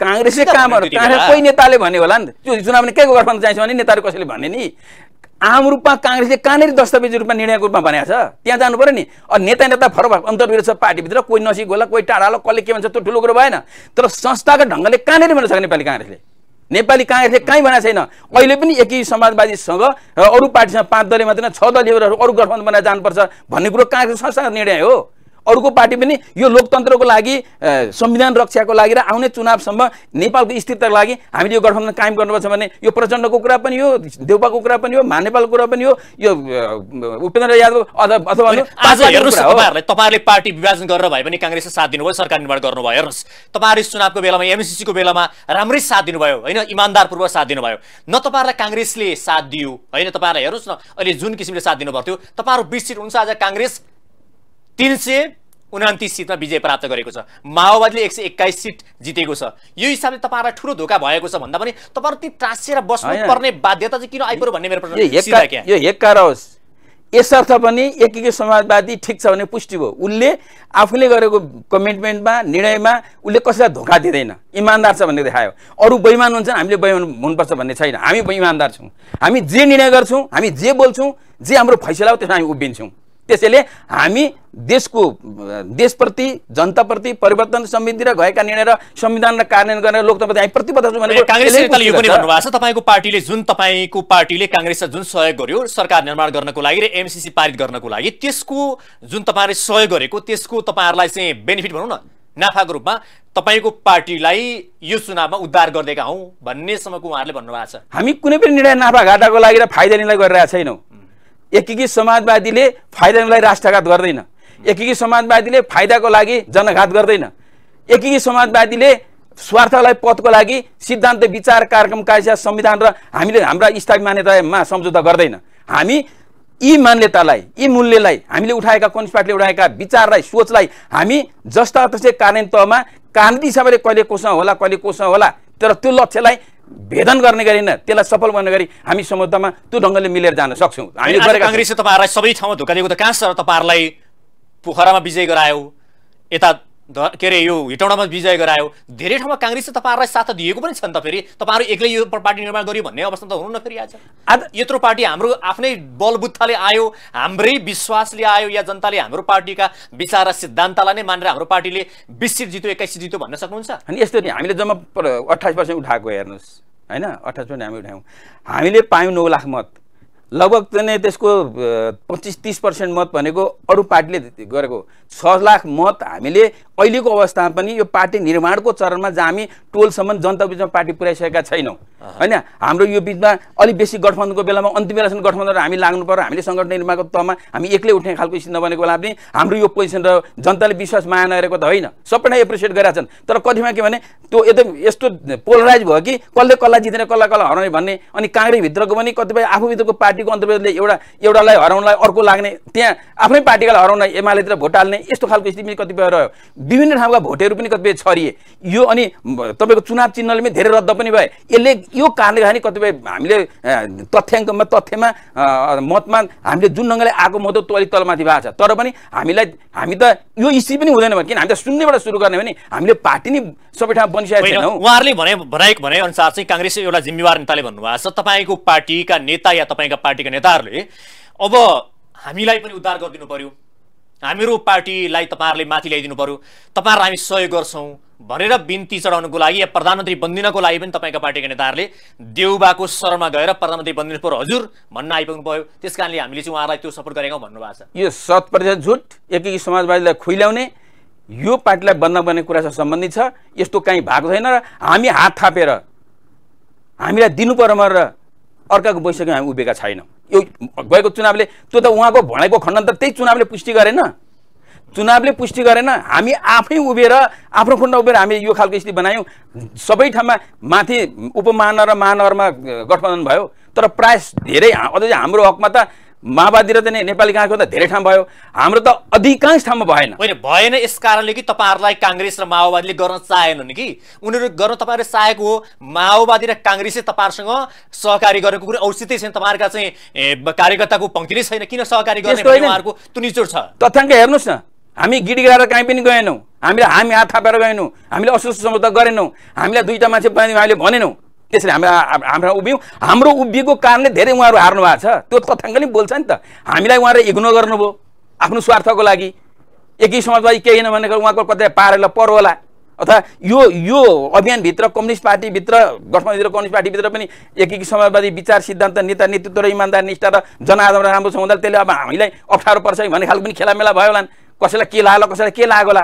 Speaker 1: काङ्ग्रेसले कामहरू काङ्ग्रेस कोही नेताले भन्यो होला नि त्यो चुनाव के को गठबन्धन चाहिन्छ भने नेताहरू कसैले भने नि आम रूपमा काङ्ग्रेसले कहाँनिर दस्तावेज रूपमा निर्णयको रूपमा भनेको छ त्यहाँ जानु पऱ्यो नि अनि नेता नेता फरक अन्तर्विरोध छ पार्टीभित्र कोही नसिक होला कोही टाढा होला कसले के भन्छ त्यो ठुलो कुरो भएन तर संस्थागत ढङ्गले कहाँनिर भन्न सक्ने नेपाली काङ्ग्रेसले नेपाली काङ्ग्रेसले कहीँ भनेको छैन अहिले पनि एकै समाजवादीसँग र अरू पार्टीसँग पाँच दलले मात्रै छ दलहरू अरू गठबन्धन बनाएर जानुपर्छ भन्ने कुरो काङ्ग्रेस संस्थागत निर्णय हो अर्को पार्टी पनि यो लोकतन्त्रको लागि संविधान रक्षाको लागि र आउने चुनावसम्म नेपालको स्थिरताको लागि हामीले यो गठबन्धन कायम गर्नुपर्छ भने यो प्रचण्डको कुरा पनि हो देउपाको कुरा पनि हो महानेपालको कुरा पनि हो यो उपेन्द्र यादव अथवा
Speaker 2: तपाईँहरूले पार्टी विभाजन गरेर भए पनि काङ्ग्रेसले साथ दिनुभयो सरकार निर्माण गर्नुभयो हेर्नुहोस् तपाईँहरू चुनावको बेलामा एमसिसीको बेलामा राम्रै साथ दिनुभयो होइन इमान्दारपूर्वक साथ दिनुभयो न तपाईँहरूलाई काङ्ग्रेसले साथ दियो होइन तपाईँहरूलाई हेर्नुहोस् न अहिले जुन किसिमले साथ दिनुभएको थियो तपाईँहरू बिस सिट हुन्छ आज काङ्ग्रेस तिन सय उनातिस सिटमा विजय प्राप्त गरेको छ माओवादीले एक सय एक्काइस सिट जितेको छ यो हिसाबले तपाईँहरूलाई ठुलो धोका भएको छ भन्दा पनि तपाईँहरू ती त्रासिएर बस्नुपर्ने बाध्यता चाहिँ किन आइपऱ्यो भन्ने मेरो प्रश्न
Speaker 1: यो हेक्का रहोस् यसर्थ पनि एकीकृत समाजवादी ठिक छ भने पुष्टि भयो उसले आफूले गरेको कमिटमेन्टमा निर्णयमा उसले कसैलाई धोका दिँदैन इमान्दार छ भन्ने देखायो अरू बैमान हुन्छन् हामीले बैमान हुनुपर्छ भन्ने छैन हामी इमान्दार छौँ हामी जे निर्णय गर्छौँ हामी जे बोल्छौँ जे हाम्रो फैसला हो त्यसमा हामी उभिन्छौँ त्यसैले हामी देशको देशप्रति जनताप्रति परिवर्तन सम्बन्धी र गएका निर्णय र संविधान र कार्यान्वयन गरेर लोकतन्त्र हामी प्रतिबद्ध छौँ काङ्ग्रेसले यो पनि भन्नुभएको
Speaker 2: छ तपाईँको पार्टीले जुन तपाईँको पार्टीले काङ्ग्रेसलाई जुन सहयोग गर्यो सरकार निर्माण गर्नको लागि र एमसिसी पारित गर्नको लागि त्यसको जुन तपाईँले सहयोग गरेको त्यसको तपाईँहरूलाई चाहिँ बेनिफिट भनौँ न नाफाको रूपमा तपाईँको पार्टीलाई यो चुनावमा उद्धार गरिदिएका हौँ भन्नेसम्मको उहाँहरूले भन्नुभएको छ
Speaker 1: हामी कुनै पनि निर्णय नाफा घाटाको लागि र फाइदा निर्णय गरिरहेका छैनौँ एकीकृत समाजवादीले फाइदाको लागि राष्ट्रघात गर्दैन एकीकृत समाजवादीले फाइदाको लागि जनघात गर्दैन एकीकृत समाजवादीले स्वार्थलाई पदको लागि सिद्धान्त विचार कार्यक्रम कार्य संविधान र हामीले हाम्रा स्थायी मान्यतामा सम्झौता गर्दैन हामी यी मान्यतालाई यी मूल्यलाई हामीले उठाएका पार्टीले उठाएका विचारलाई सोचलाई हामी जस्ता त्यसै कार्यान्वयनमा कानुनी हिसाबले कहिले कोसँग होला कहिले कोसँग होला तर त्यो लक्ष्यलाई भेदन गर्ने गरी त्यसलाई सफल गर्ने गरी हामी समुद्रमा त्यो ढङ्गले मिलेर जान सक्छौँ हामीले काङ्ग्रेसले तपाईँहरूलाई सबै ठाउँमा धोका दिएको त कहाँ सर
Speaker 2: तपाईँहरूलाई पोखरामा विजय गरायो यता के अरे यो हिटौँडामा विजय गरायो धेरै ठाउँमा काङ्ग्रेसले तपाईँहरूलाई साथ दिएको पनि छ नि त फेरि तपाईँहरू एक्लै यो पार्टी निर्माण गर्यो भन्ने अवस्था त हुनु न फेरि आज आज यत्रो पार्टी हाम्रो आफ्नै बलबुत्ताले आयो हाम्रै विश्वासले आयो या जनताले हाम्रो पार्टीका विचार र सिद्धान्तलाई नै मानेर हाम्रो पार्टीले बिस सिट जित्यो एक्काइस सिट जित्यो भन्न सक्नुहुन्छ
Speaker 1: अनि यस्तो नि हामीले जम्मा अठाइस पर्सेन्ट उठाएको हेर्नुहोस् होइन अठाइस पर्सेन्ट हामी उठायौँ हामीले पायौँ नौ लाख मत लगभग नै त्यसको पच्चिस तिस पर्सेन्ट मत भनेको अरू पार्टीले गरेको छ लाख मत हामीले अहिलेको अवस्थामा पनि यो पार्टी निर्माणको चरणमा जहाँ हामी टोलसम्म जनता बिचमा पार्टी पुर्याइसकेका छैनौँ होइन हाम्रो यो बिचमा अलिक बेसी गठबन्धनको बेलामा अन्तिम बेलासम्म गठबन्धन हामी लाग्नु पऱ्यो हामीले सङ्गठन निर्माणको तहमा हामी एक्लै उठ्ने खालको स्थिति नबनेको बेला पनि हाम्रो यो पोजिसन र जनताले विश्वास माया नगरेको त होइन सबैलाई एप्रिसिएट गरेका छन् तर कतिमा के भने त्यो एकदम यस्तो पोलराइज भयो कि कसले कसलाई जित्ने कसलाई कसलाई हराउने भन्ने अनि काङ्ग्रेसभित्रको पनि कतिपय आफूभित्रको पार्टीको अन्तर्गतले एउटा एउटालाई हराउनलाई अर्को लाग्ने त्यहाँ आफ्नै पार्टीलाई हराउन एमालेतिर भोट हाल्ने यस्तो खालको स्थिति कतिपय रह्यो विभिन्न ठाउँका भोटेहरू पनि कतिपय छरिए यो अनि तपाईँको चुनाव चिन्हले पनि धेरै रद्द पनि भए यसले यो कारणले गर्दाखेरि कतिपय हामीले तथ्याङ्कमा तथ्यमा मतमा हामीले जुन ढङ्गले आएको मत अलिक तलमाथि भएको छ तर पनि हामीलाई हामी त यो इस्यु पनि हुँदैन भने किन हामी त शून्यबाट सुरु गर्ने भने हामीले पार्टी नै सबै ठाउँमा बनिसकेको छैनौँ उहाँहरूले
Speaker 2: भने भनाएको भने अनुसार चाहिँ काङ्ग्रेस एउटा जिम्मेवार नेताले भन्नुभएको छ तपाईँको पार्टीका नेता या तपाईँका पार्टीका नेताहरूले अब हामीलाई पनि उद्धार गरिदिनु पर्यो हामीहरू पार्टीलाई तपाईँहरूले माथि ल्याइदिनु पऱ्यो तपाईँहरूलाई हामी सहयोग गर्छौँ भनेर बिन्ती चढाउनुको लागि या प्रधानमन्त्री बनिदिनको लागि पनि तपाईँका पार्टीका नेताहरूले देउबाको शरणमा गएर प्रधानमन्त्री बनिदिनु पऱ्यो हजुर भन्न आइपुग्नु पऱ्यो त्यस कारणले हामीले चाहिँ उहाँलाई त्यो सपोर्ट गरेका भन्नुभएको छ
Speaker 1: यो शत प्रतिशत झुट एक समाजवादीलाई खुइल्याउने यो पार्टीलाई बन्द गर्ने कुरासँग सम्बन्धित छ यस्तो काहीँ भएको छैन र हामी हात थापेर हामीलाई दिनु पर्यो र अर्काको बैसकमा हामी उभिएका छैनौँ यो गएको चुनावले त्यो त उहाँको भनाइको खण्डन त त्यही चुनावले पुष्टि गरेन चुनावले पुष्टि गरेन हामी आफै उभिएर आफ्नो खण्ड उभिएर हामी यो खालको स्थिति बनायौँ सबै ठाउँमा माथि उपमहानगर र महानगरमा गठबन्धन भयो तर प्रायः धेरै अझै हाम्रो हकमा त माओवादी र त नेपाली कहाँको त धेरै ठाउँ भयो हाम्रो त अधिकांश ठाउँमा भएन
Speaker 2: होइन भएन यस कारणले कि तपाईँहरूलाई काङ्ग्रेस र माओवादीले गर्न चाहेनन् कि उनीहरू गर्न तपाईँहरूले चाहेको हो माओवादी र काङ्ग्रेसले तपाईँहरूसँग सहकारी गरेको कुरो औचित्य छैन तपाईँहरूका चाहिँ कार्यकर्ताको पङ्क्ति नै छैन किन सहकारी गर्ने उहाँहरूको तुनिचोड
Speaker 1: छ तथ्याङ्क हेर्नुहोस् न हामी गिडी गएर काहीँ पनि गएनौँ हामीले हामी हात थापेर गएनौँ हामीले अस्वस्थ सम्झौता गरेनौँ हामीलाई दुईवटा मान्छे हामीले भनेनौँ त्यसरी हामी हाम्रो उभियौँ हाम्रो उभिएको कारणले धेरै उहाँहरू हार्नु भएको छ त्यो तथ्याङ्क नि बोल्छ नि त हामीलाई उहाँले इग्नोर गर्नुभयो आफ्नो स्वार्थको लागि एकै समाजवादी केही होइन भनेको उहाँको कतै पारेर होला अथवा यो यो अभियानभित्र कम्युनिस्ट पार्टीभित्र गठबन्धनभित्र कम्युनिस्ट पार्टीभित्र पनि एक एकी समाजवादी विचार सिद्धान्त नेता नेतृत्व र इमान्दार निष्ठा र जनआधार राम्रो छ हुँदा त्यसले अब हामीलाई अप्ठ्यारो पर्छ भन्ने खालको पनि खेलामेला भयो होला कसैलाई के लाग्ला कसैलाई के लाग्ला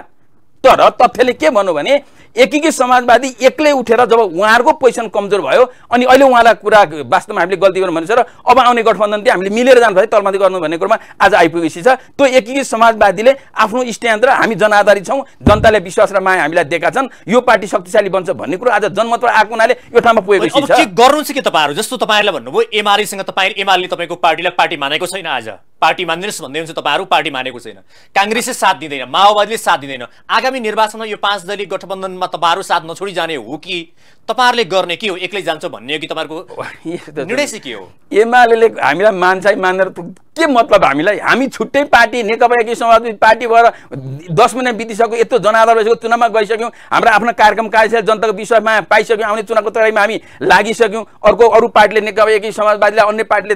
Speaker 1: तर तथ्यले के भन्नु भने एकीकृत समाजवादी एक्लै उठेर जब उहाँहरूको पोजिसन कमजोर भयो अनि अहिले उहाँलाई कुरा वास्तवमा हामीले गल्ती गर्नु छ र अब आउने गठबन्धन चाहिँ हामीले मिलेर जानुपर्छ तलमाथि गर्नु भन्ने कुरोमा आज आइपुगेपछि छ त्यो एकीकृत समाजवादीले आफ्नो स्ट्यान्ड र हामी जनआधारित छौँ जनताले विश्वास र माया हामीलाई दिएका छन् यो पार्टी शक्तिशाली बन्छ भन्ने कुरो आज जनमतबाट आएको हुनाले यो ठाउँमा पुगेको छ गर्नु चाहिँ के तपाईँहरू जस्तो तपाईँहरूलाई
Speaker 2: भन्नुभयो एमआरएसँग तपाईँ एमआरले तपाईँको पार्टीलाई पार्टी मानेको छैन आज पार्टी मानिदिनुहोस् भन्दै हुन्छ तपाईँहरू पार्टी मानेको छैन काङ्ग्रेसले साथ दिँदैन माओवादीले साथ दिँदैन आगामी निर्वाचनमा यो पाँच दलीय गठबन्धनमा तपाईँहरू साथ नछोडी जाने हो कि तपाईँहरूले गर्ने के हो एक्लै जान्छ भन्ने हो कि तपाईँहरूको निर्णय के
Speaker 1: हो एमाले हामीलाई मान्छ मानेर के मतलब हामीलाई हामी छुट्टै पार्टी नेकपा एकी समाजवादी पार्टी भएर दस महिना बितिसक्यो यत्रो जनाधार भइसक्यो चुनावमा गइसक्यौँ हाम्रो आफ्नो कार्यक्रम कार्य जनताको विश्वासमा पाइसक्यौँ आउने चुनावको तयारीमा हामी लागिसक्यौँ अर्को अरू पार्टीले नेकपा एकी समाजवादीलाई अन्य पार्टीले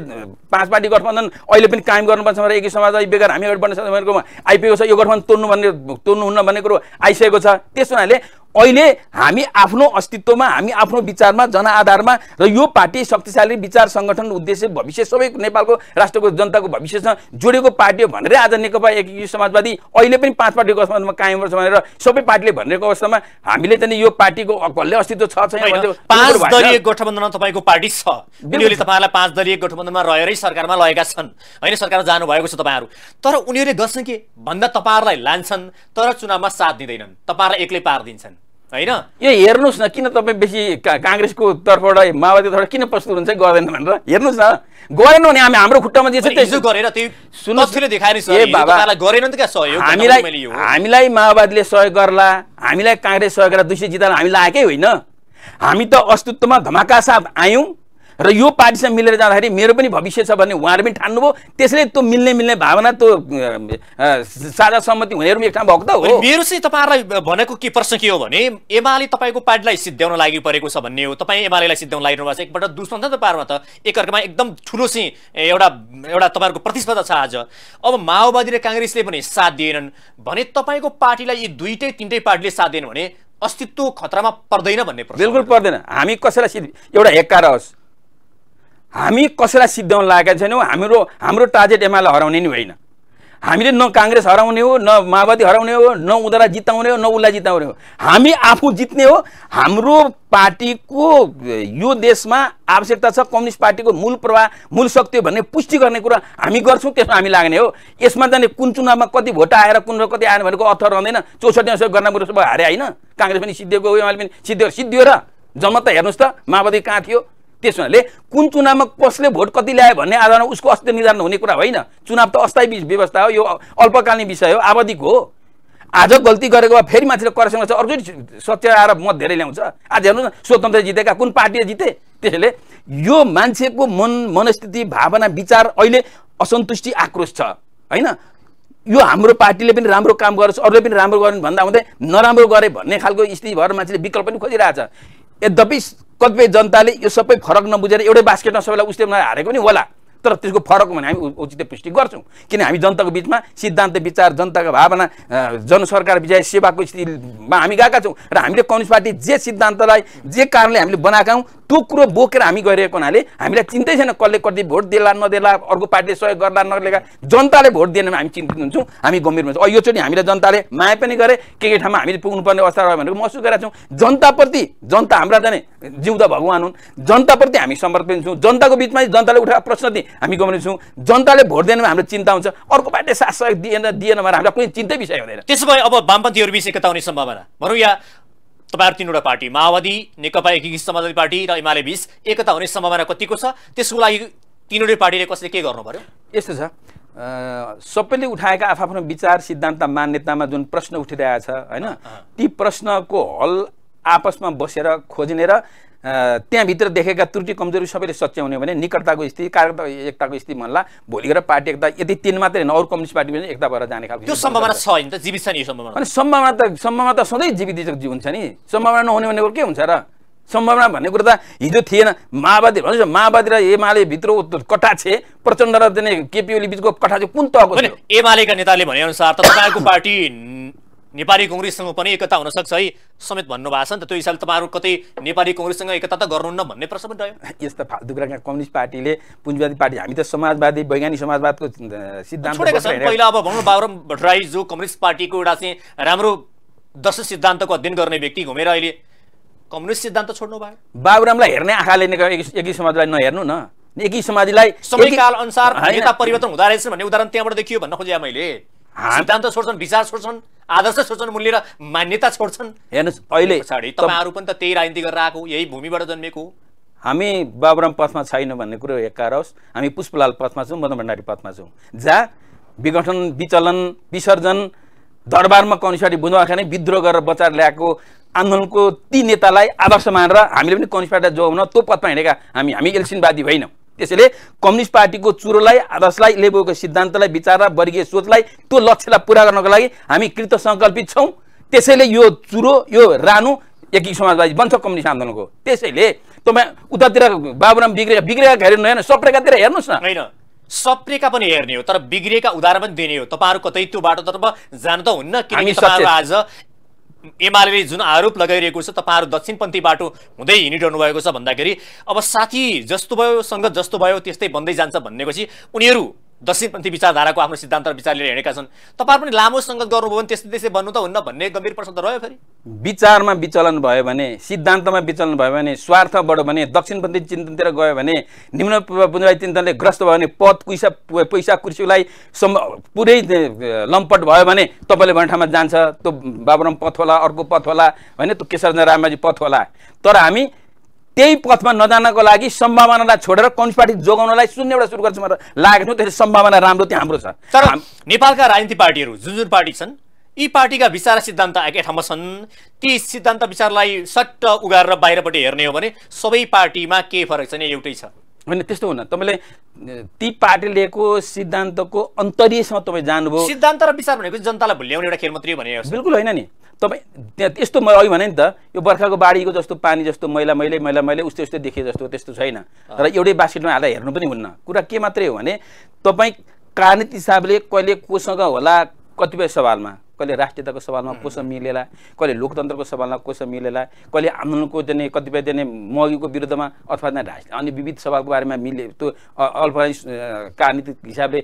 Speaker 1: पाँच पार्टी गठबन्धन अहिले पनि कायम गर्नुपर्छ भनेर एकी समाजवादी बेगर हामी अगाडि बढ्न सक्छ आइपुगेको छ यो गठबन्धन तोड्नु भन्ने तोड्नुहुन्न भन्ने कुरो आइसकेको छ त्यस हुनाले अहिले हामी आफ्नो अस्तित्वमा हामी आफ्नो विचारमा जनआधारमा र यो पार्टी शक्तिशाली विचार सङ्गठन उद्देश्य भविष्य सबै नेपालको राष्ट्रको जनताको भविष्यसँग जोडेको पार्टी हो भनेर आज नेकपा एक समाजवादी अहिले पनि पाँच पार्टीको अस्पतालमा कायम गर्छ भनेर सबै पार्टीले भनिरहेको अवस्थामा हामीले चाहिँ यो पार्टीको अकलले अस्तित्व छ छैन पाँच दलीय गठबन्धनमा तपाईँको पार्टी छ उनीहरूले
Speaker 2: तपाईँहरूलाई पाँच दलीय गठबन्धनमा रहेरै सरकारमा लगेका छन् होइन सरकारमा जानुभएको छ तपाईँहरू तर उनीहरूले गर्छन् कि भन्दा तपाईँहरूलाई लान्छन् तर चुनावमा साथ दिँदैनन् तपाईँहरूलाई एक्लै पार दिन्छन्
Speaker 1: होइन यो हेर्नुहोस् न किन तपाईँ बेसी काङ्ग्रेसको तर्फबाट माओवादी तर्फबाट किन प्रस्तुत हुन्छ गर्दैन भनेर हेर्नुहोस् न गरेन भने हामी हाम्रो खुट्टामा जे छ त्यसो गरेर हामीलाई हामीलाई माओवादीले सहयोग गर्ला हामीलाई काङ्ग्रेस सहयोग गरेर दुई सय जिताएर हामी लागेकै होइन हामी त अस्तित्वमा धमाका साथ आयौँ र यो पार्टीसँग मिलेर जाँदाखेरि मेरो पनि भविष्य छ भन्ने उहाँहरू पनि ठान्नुभयो त्यसले त्यो मिल्ने मिल्ने भावना त्यो साझा सहमति हुनेहरू एक ठाउँ भएको त हो मेरो चाहिँ तपाईँहरूलाई भनेको के प्रश्न के हो भने
Speaker 2: एमाले तपाईँको पार्टीलाई सिद्ध्याउन लागि परेको छ भन्ने हो तपाईँ एमालेलाई सिद्ध्याउन लागि भएको छ एकपल्ट दुश्मन छ तपाईँहरूमा त एकअर्कामा एकदम ठुलो चाहिँ एउटा एउटा तपाईँहरूको प्रतिस्पर्धा छ आज अब माओवादी र काङ्ग्रेसले पनि साथ दिएनन् भने तपाईँको पार्टीलाई यी दुईटै तिनटै पार्टीले साथ दिएन भने अस्तित्व
Speaker 1: खतरामा पर्दैन भन्ने बिल्कुल पर्दैन हामी कसैलाई एउटा हेक्का रहोस् हामी कसैलाई सिद्ध्याउन लागेका छैनौँ हाम्रो हाम्रो टार्गेट एमाले हराउने नि होइन हामीले न काङ्ग्रेस हराउने हो न माओवादी हराउने हो न उनीहरूलाई जिताउने हो न उसलाई जिताउने हो हामी आफू जित्ने हो हाम्रो पार्टीको यो देशमा आवश्यकता छ कम्युनिस्ट पार्टीको मूल प्रवाह मूल शक्ति हो भन्ने पुष्टि गर्ने कुरा हामी गर्छौँ त्यसमा हामी लाग्ने हो यसमा जाने कुन चुनावमा कति भोट आएर कुन र कति आएन भनेको अर्थ रहँदैन चौसठी सय गर्न सबै हारे होइन काङ्ग्रेस पनि सिद्धिएको एमाले पनि सिद्धि सिद्धियो र जम्मा त हेर्नुहोस् त माओवादी कहाँ थियो त्यस हुनाले कुन चुनावमा कसले भोट कति ल्यायो भन्ने आधारमा उसको अस्तित्व निर्धारण हुने कुरा होइन चुनाव त अस्थायी व्यवस्था हो यो अल्पकालीन विषय हो आवधिक हो आज गल्ती गरेको भए फेरि मान्छेले करेसँग गर्छ अर्को सत्य आएर मत धेरै ल्याउँछ आज हेर्नु न स्वतन्त्र जितेका कुन पार्टीले जिते त्यसैले यो मान्छेको मन मनस्थिति भावना विचार अहिले असन्तुष्टि आक्रोश छ होइन यो हाम्रो पार्टीले पनि राम्रो काम गर्छ अरूले पनि राम्रो गरे भन्दा हुँदै नराम्रो गरे भन्ने खालको स्थिति भएर मान्छेले विकल्प पनि खोजिरहेछ यद्यपि कतिपय जनताले यो सबै फरक नबुझेर एउटै बास्केटमा सबैलाई उसले हारेको नि होला तर त्यसको फरक भने हामी औचित्य पुष्टि गर्छौँ किन हामी जनताको बिचमा सिद्धान्त विचार जनताको भावना जनसरकार विजय सेवाको स्थितिमा हामी गएका छौँ र हामीले कम्युनिस्ट पार्टी जे सिद्धान्तलाई जे कारणले हामीले बनाएका हौँ त्यो कुरो बोकेर हामी गइरहेको हुनाले हामीलाई चिन्तै छैन कसले कति भोट दिएला नदेला अर्को पार्टीले सहयोग गर्ला नदेला जनताले भोट दिएन हामी चिन्तित हुन्छौँ हामी गम्भीर हुन्छौँ यो योचोटि हामीले जनताले माया पनि गरे के के ठाउँमा हामीले पुग्नुपर्ने अवस्था रह्यो भनेर महसुस गरेका छौँ जनताप्रति जनता हाम्रा जाने जिउँदा भगवान् हुन् जनताप्रति हामी समर्पित छौँ जनताको बिचमा जनताले उठाएको प्रश्न दिए हामी गम्भीर छौँ जनताले भोट दिएन भने हाम्रो चिन्ता हुन्छ अर्को पार्टीले साथ सहयोग दिएन दिएन भने हामीलाई कुनै चिन्तै विषय हुँदैन
Speaker 2: त्यसो भए अब वामपन्थीहरू बिच एकता हुने सम्भावना भनौँ या तपाईँहरू तिनवटा पार्टी माओवादी नेकपा एकीकृत समाजवादी पार्टी र एमाले बिच एकता हुने सम्भावना कतिको छ त्यसको लागि तिनवटै पार्टीले कसले के गर्नु पर्यो
Speaker 1: यस्तो छ सबैले उठाएका आफ्नो विचार सिद्धान्त मान्यतामा जुन प्रश्न उठिरहेको छ होइन ती प्रश्नको हल आपसमा बसेर खोज्ने र त्यहाँभित्र देखेका त्रुटि कमजोरी सबैले सच्याउने भने निकटताको स्थिति कार्यकर्ता एकताको स्थिति भन्ला भोलि गएर पार्टी एकता यदि तिन मात्रै होइन अरू कम्युनिस्ट पार्टी पनि एकता भएर जाने खालको सम्भावना छ नि त जीवित छ नि सम्भावना सम्भावना त सम्भावना त सधैँ जीवित हुन्छ नि सम्भावना नहुने भनेको के हुन्छ र सम्भावना भन्ने कुरो त हिजो थिएन माओवादी भन्नुहोस् न माओवादी र एमाले भित्र कटाछे प्रचण्ड र केपी ओली बिचको कटाछे कुन तहको एमालेका
Speaker 2: नेताले भनेअनुसार त तपाईँको पार्टी नेपाली कङ्ग्रेससँग पनि एकता हुनसक्छ है समेत भन्नुभएको छ नि त त्यो हिसाबले तपाईँहरू कतै नेपाली कङ्ग्रेससँग एकता त गर्नुहुन्न भन्ने प्रश्न पनि रह्यो
Speaker 1: यस्तो फाल्तु कुरा कम्युनिस्ट पार्टीले पुँजीवादी पार्टी हामी त समाजवादी वैज्ञानिक समाजवादको सिद्धान्त पहिला अब भनौँ
Speaker 2: बाबुराम भट्टराई जो कम्युनिस्ट पार्टीको एउटा चाहिँ राम्रो दश सिद्धान्तको अध्ययन गर्ने व्यक्ति घुमेर अहिले कम्युनिस्ट सिद्धान्त छोड्नु भयो
Speaker 1: बाबुरामलाई हेर्ने आँखाले एकी समाजलाई नहेर्नु न एकी समाजलाई समयकाल अनुसार नेता परिवर्तन
Speaker 2: हुँदो रहेछ भन्ने उदाहरण त्यहाँबाट देखियो भन्न खोजेँ मैले सिद्धान्त छोड्छन् विचार छोड्छन् आदर्श छोड्छन् मूल्य र मान्यता छोड्छन्
Speaker 1: हेर्नुहोस् अहिले पछाडि तपाईँहरू
Speaker 2: पनि त त्यही राजनीति गरेर आएको यही भूमिबाट जन्मेको
Speaker 1: हामी बाबुराम पथमा छैन भन्ने कुरो एकार होस् हामी पुष्पलाल पथमा छौँ मदन भण्डारी पथमा छौँ जहाँ विघटन विचलन विसर्जन दरबारमा कन्युसाटी बुझ्दाखेरि विद्रोह गरेर बचाएर ल्याएको आन्दोलनको ती नेतालाई आदर्श मानेर हामीले पनि कन्सपार्टीलाई जोगाउन त्यो पथमा हिँडेका हामी हामी एलसिनवादी होइनौँ त्यसैले कम्युनिस्ट पार्टीको चुरोलाई आदर्शलाई लेबोको सिद्धान्तलाई विचार र वर्गीय सोचलाई त्यो लक्ष्यलाई पुरा गर्नको लागि हामी कृतसङ्कल्पित छौँ त्यसैले यो चुरो यो रानु एकी समाजवादी बन्छ कम्युनिस्ट आन्दोलनको त्यसैले तपाईँ उतातिर बाबुराम बिग्रेका बिग्रेका
Speaker 2: हेर्नु होइन सप्रेकातिर हेर्नुहोस् न होइन सप्रेका पनि हेर्ने हो तर बिग्रिएका उदाहरण पनि दिने हो तपाईँहरू कतै त्यो बाटोतर्फ जानु त हुन्न किनकि आज एमाले जुन आरोप लगाइरहेको छ तपाईँहरू दक्षिणपन्थी बाटो हुँदै हिँडिरहनु भएको छ भन्दाखेरि अब साथी जस्तो भयो सङ्गत जस्तो भयो त्यस्तै बन्दै जान्छ भनेपछि उनीहरू दक्षिणपन्थी विचारधाराको आफ्नो सिद्धान्त र विचार लिएर हिँडेका छन् तपाईँहरू
Speaker 1: पनि लामो सङ्गत गर्नुभयो भने त्यस्तै त्यस्तै भन्नु त
Speaker 2: हुन्न भन्ने गम्भीर प्रश्न त रह्यो फेरि
Speaker 1: विचारमा विचलन भयो भने सिद्धान्तमा विचलन भयो भने स्वार्थ बढ्यो भने दक्षिणपन्थी चिन्तनतिर गयो भने निम्न पुनराय चिन्तनले ग्रस्त भयो भने पद पैसा पैसा कुर्सीलाई सम् पुरै लम्पट भयो भने तपाईँले भन्ने ठाउँमा जान्छ त्यो बाबुराम पथ होला अर्को पथ होला होइन त्यो केशरचन्द्र रामाजी पथ होला तर हामी त्यही पथमा नजानको लागि सम्भावनालाई छोडेर कम्युनिस्ट पार्टी जोगाउनलाई शून्यबाट सुरु गर्छ मलाई लागेको छ त्यसरी सम्भावना राम्रो त्यो हाम्रो छ तर नेपालका राजनीतिक
Speaker 2: पार्टीहरू जुन जुन पार्टी छन् यी पार्टीका विचार सिद्धान्त एकै ठाउँमा छन् ती सिद्धान्त विचारलाई सट्ट उगारेर बाहिरपट्टि हेर्ने हो भने सबै पार्टीमा के फरक छैन एउटै छ
Speaker 1: होइन त्यस्तो हुन तपाईँले ती पार्टी लिएको सिद्धान्तको अन्तरियसँग तपाईँ जानुभयो सिद्धान्त र विचार भनेको जनतालाई भुल्याउने एउटा खेल मात्रै भने बिल्कुल होइन नि तपाईँ त्यहाँ यस्तो म अघि भने नि त यो बर्खाको बाढीको जस्तो पानी जस्तो मैला मैले मैला मैले उस्तै उस्तै देखे जस्तो त्यस्तो छैन र एउटै बास्केटमा हालेर हेर्नु पनि हुन्न कुरा के मात्रै हो भने तपाईँ कारणित हिसाबले कहिले कोसँग होला कतिपय सवालमा कहिले राष्ट्रियताको सवालमा कोसँग मिलेला कहिले लोकतन्त्रको सवालमा कोसँग मिलेला कहिले आन्दोलनको जाने कतिपय जाने मगीको विरुद्धमा अथवा अन्य विविध सवालको बारेमा मिले त्यो अल्प राजनीतिक हिसाबले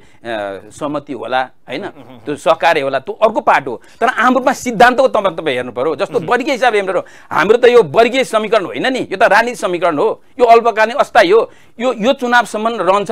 Speaker 1: सहमति होला होइन त्यो सहकार्य होला त्यो अर्को पार्ट हो तर आम रूपमा सिद्धान्तको तपाईँ तपाईँ हेर्नु पऱ्यो जस्तो वर्गीय हिसाबले हेर्नु हाम्रो त यो वर्गीय समीकरण होइन नि यो त राजनीतिक समीकरण हो यो अल्पकालीन अस्थायी हो यो यो चुनावसम्म रहन्छ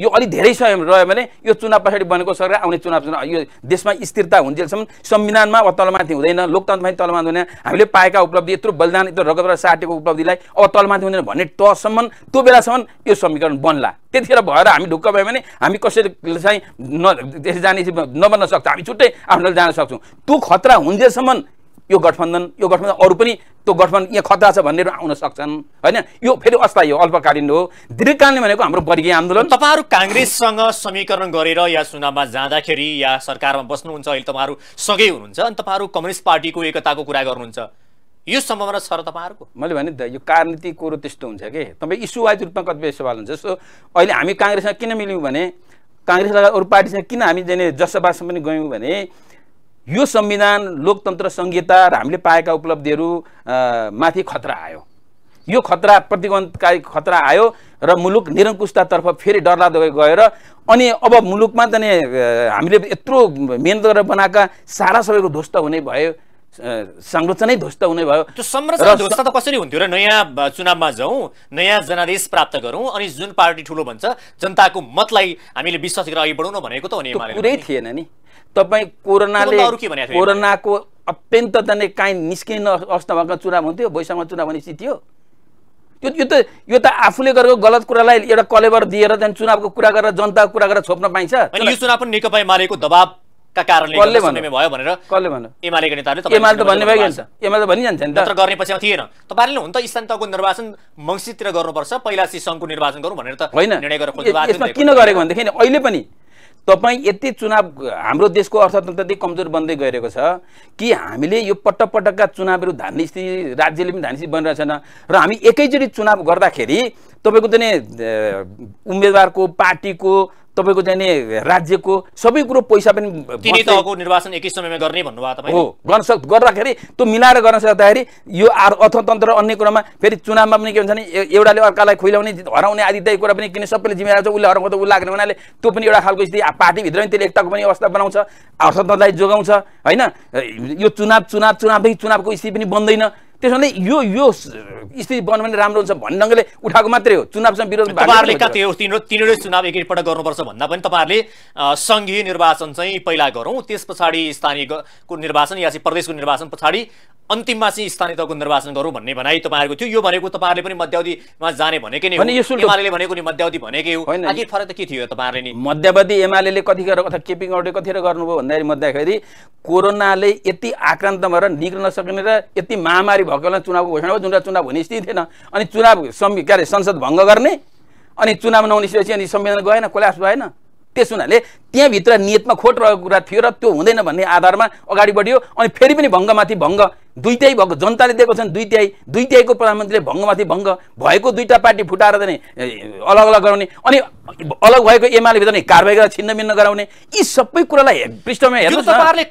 Speaker 1: यो अलिक धेरै समय रह्यो भने यो चुनाव पछाडि बनेको सरकार आउने चुनाव चुनाव यो देशमा स्थिरता हुन्जेलसम्म संविधानमा वा तलमाथि हुँदैन लोकतन्त्रमा तलमाथि हुँदैन हामीले पाएका उपलब्धि यत्रो बलिदान यत्रो रगत र साटेको उपलब्धिलाई अब तलमाथि हुँदैन भन्ने तसम्म त्यो बेलासम्म यो समीकरण बन्ला त्यतिखेर भएर हामी ढुक्क भयो भने हामी कसैले चाहिँ न त्यसरी जाने नबन्न सक्छ हामी छुट्टै आफ्नो जान सक्छौँ त्यो खतरा हुन्जेलसम्म यो गठबन्धन यो गठबन्धन अरू पनि त्यो गठबन्धन यहाँ खतरा छ भन्नेहरू आउन सक्छन् होइन यो फेरि अस्थायी हो अल्पकालीन हो दीर्घकालीन भनेको हाम्रो वर्गीय आन्दोलन तपाईँहरू काङ्ग्रेससँग
Speaker 2: समीकरण गरेर या चुनावमा जाँदाखेरि या सरकारमा बस्नुहुन्छ अहिले तपाईँहरू सँगै हुनुहुन्छ अनि तपाईँहरू कम्युनिस्ट पार्टीको एकताको कुरा गर्नुहुन्छ यो सम्भावना छ र तपाईँहरूको
Speaker 1: मैले भने त यो राजनीतिक कुरो त्यस्तो हुन्छ कि तपाईँ इस्युवाइज रूपमा कतिपय सवाल हुन्छ जस्तो अहिले हामी काङ्ग्रेससँग किन मिल्यौँ भने काङ्ग्रेस लगायत अरू पार्टीसँग किन हामी जाने जससभासम्म पनि गयौँ भने यो संविधान लोकतन्त्र संहिता र हामीले पाएका उपलब्धिहरू माथि खतरा आयो यो खतरा प्रतिबन्धकारी खतरा आयो र मुलुक निरङ्कुशतातर्फ फेरि डरलाग्दो गएर अनि अब मुलुकमा त नि हामीले यत्रो मिहिनेत गरेर बनाएका सारा सबैको ध्वस्त हुने भयो संरचनै ध्वस्त हुने भयो त्यो संरचना ध्वस्त
Speaker 2: त कसरी हुन्थ्यो र नयाँ चुनावमा जाउँ नयाँ जनादेश प्राप्त गरौँ अनि जुन पार्टी ठुलो भन्छ जनताको मतलाई हामीले विश्वास गरेर अघि बढाउनु भनेको त हुने कुरै थिएन नि
Speaker 1: तपाईँ कोरोनाले कोरोनाको अत्यन्त झन् काहीँ निस्किन अवस्थामा चुनाव हुन्थ्यो भोइसमा चुनाव हुने थियो त्यो यो त यो त आफूले गरेको गलत कुरालाई एउटा कलेबर दिएर त्यहाँदेखि चुनावको कुरा गरेर जनताको कुरा गरेर छोप्न पाइन्छ यो चुनाव पनि नेकपा एमालेको दबाबका
Speaker 2: कारणले कसले भयो भनेर कसले भन्नु एमालेको नेताहरूले एमाले त भन्ने भइहाल्छ एमाले त भनिजान्छ नि त गर्ने पछि थिएन तपाईँहरूले हुन त स्थान तहको निर्वाचन मङ्सिरतिर गर्नुपर्छ पहिला चाहिँ सिसङको निर्वाचन गरौँ भनेर त होइन
Speaker 1: निर्णय गरेर यसमा किन गरेको भनेदेखि अहिले पनि तपाईँ यति चुनाव हाम्रो देशको अर्थतन्त्र त्यति कमजोर बन्दै गइरहेको छ कि हामीले यो पटक पटकका चुनावहरू धान्ने स्थिति राज्यले पनि धान्ने स्थिति बनिरहेको छैन र हामी एकैचोटि चुनाव गर्दाखेरि तपाईँको चाहिँ उम्मेदवारको पार्टीको तपाईँको जाने राज्यको सबै कुरो पैसा पनि
Speaker 2: निर्वाचन एकै समयमा गर्ने भन्नुभयो हो
Speaker 1: गर्न सक् गर्दाखेरि त्यो मिलाएर गर्न सक्दाखेरि यो आर अर्थतन्त्र अन्य कुरामा फेरि चुनावमा पनि के हुन्छ भने एउटाले अर्कालाई खुइलाउने हराउने आदि त्यही कुरा पनि किन सबैले जिम्मेवार छ उसले हराउँदा उसले लाग्ने हुनाले त्यो पनि एउटा खालको स्थिति पार्टीभित्र पनि त्यसले एकताको पनि अवस्था बनाउँछ अर्थतन्त्रलाई जोगाउँछ होइन यो चुनाव चुनाव चुनावदेखि चुनावको स्थिति पनि बन्दैन त्यसो भने यो यो स्थिति बन्यो भने राम्रो हुन्छ भन्ने ढङ्गले उठाएको मात्रै हो चुनावसँग विरोध त्यो
Speaker 2: तिनीहरू चुनाव एकैपल्ट गर्नुपर्छ भन्दा पनि तपाईँहरूले सङ्घीय निर्वाचन चाहिँ पहिला गरौँ त्यस पछाडि स्थानीय निर्वाचन या चाहिँ प्रदेशको निर्वाचन पछाडि अन्तिममा चाहिँ स्थानीय तहको निर्वाचन गरौँ भन्ने भनाइ तपाईँहरूको थियो यो भनेको तपाईँहरूले पनि मध्यावधिमा जाने भनेकै नै एमाले भनेको नि मध्यावधि
Speaker 1: भनेकै हो अघि फरक त के थियो तपाईँहरूले नि मध्यावधि एमाले कतिखेर अथवा केपिङ आउटे कतिखेर गर्नुभयो भन्दाखेरि मध्यखेरि कोरोनाले यति आक्रान्त भएर निग्न नसक्ने र यति महामारी भएको बेला चुनावको घोषणा भयो जुन चुनाव हुने स्थिति थिएन अनि चुनाव के अरे संसद भङ्ग गर्ने अनि चुनाव नहुनेपछि अनि संविधान गएन कोल्याप्स भएन त्यस हुनाले त्यहाँभित्र नियतमा खोट रहेको कुरा थियो र त्यो हुँदैन भन्ने आधारमा अगाडि बढियो अनि फेरि पनि भङ्गमाथि भङ्ग दुई तिहाई भएको जनताले दिएको छन् दुई तिहाई दुई तिहाईको प्रधानमन्त्रीले भङ्गमाथि भङ्ग भएको दुईवटा पार्टी फुटाएर चाहिँ अलग अलग गराउने अनि अलग भएको भित्र नै कारवाही गरेर छिन्नभिन्न गराउने यी सबै कुरालाई पृष्ठमा हेर्नु तपाईँहरूले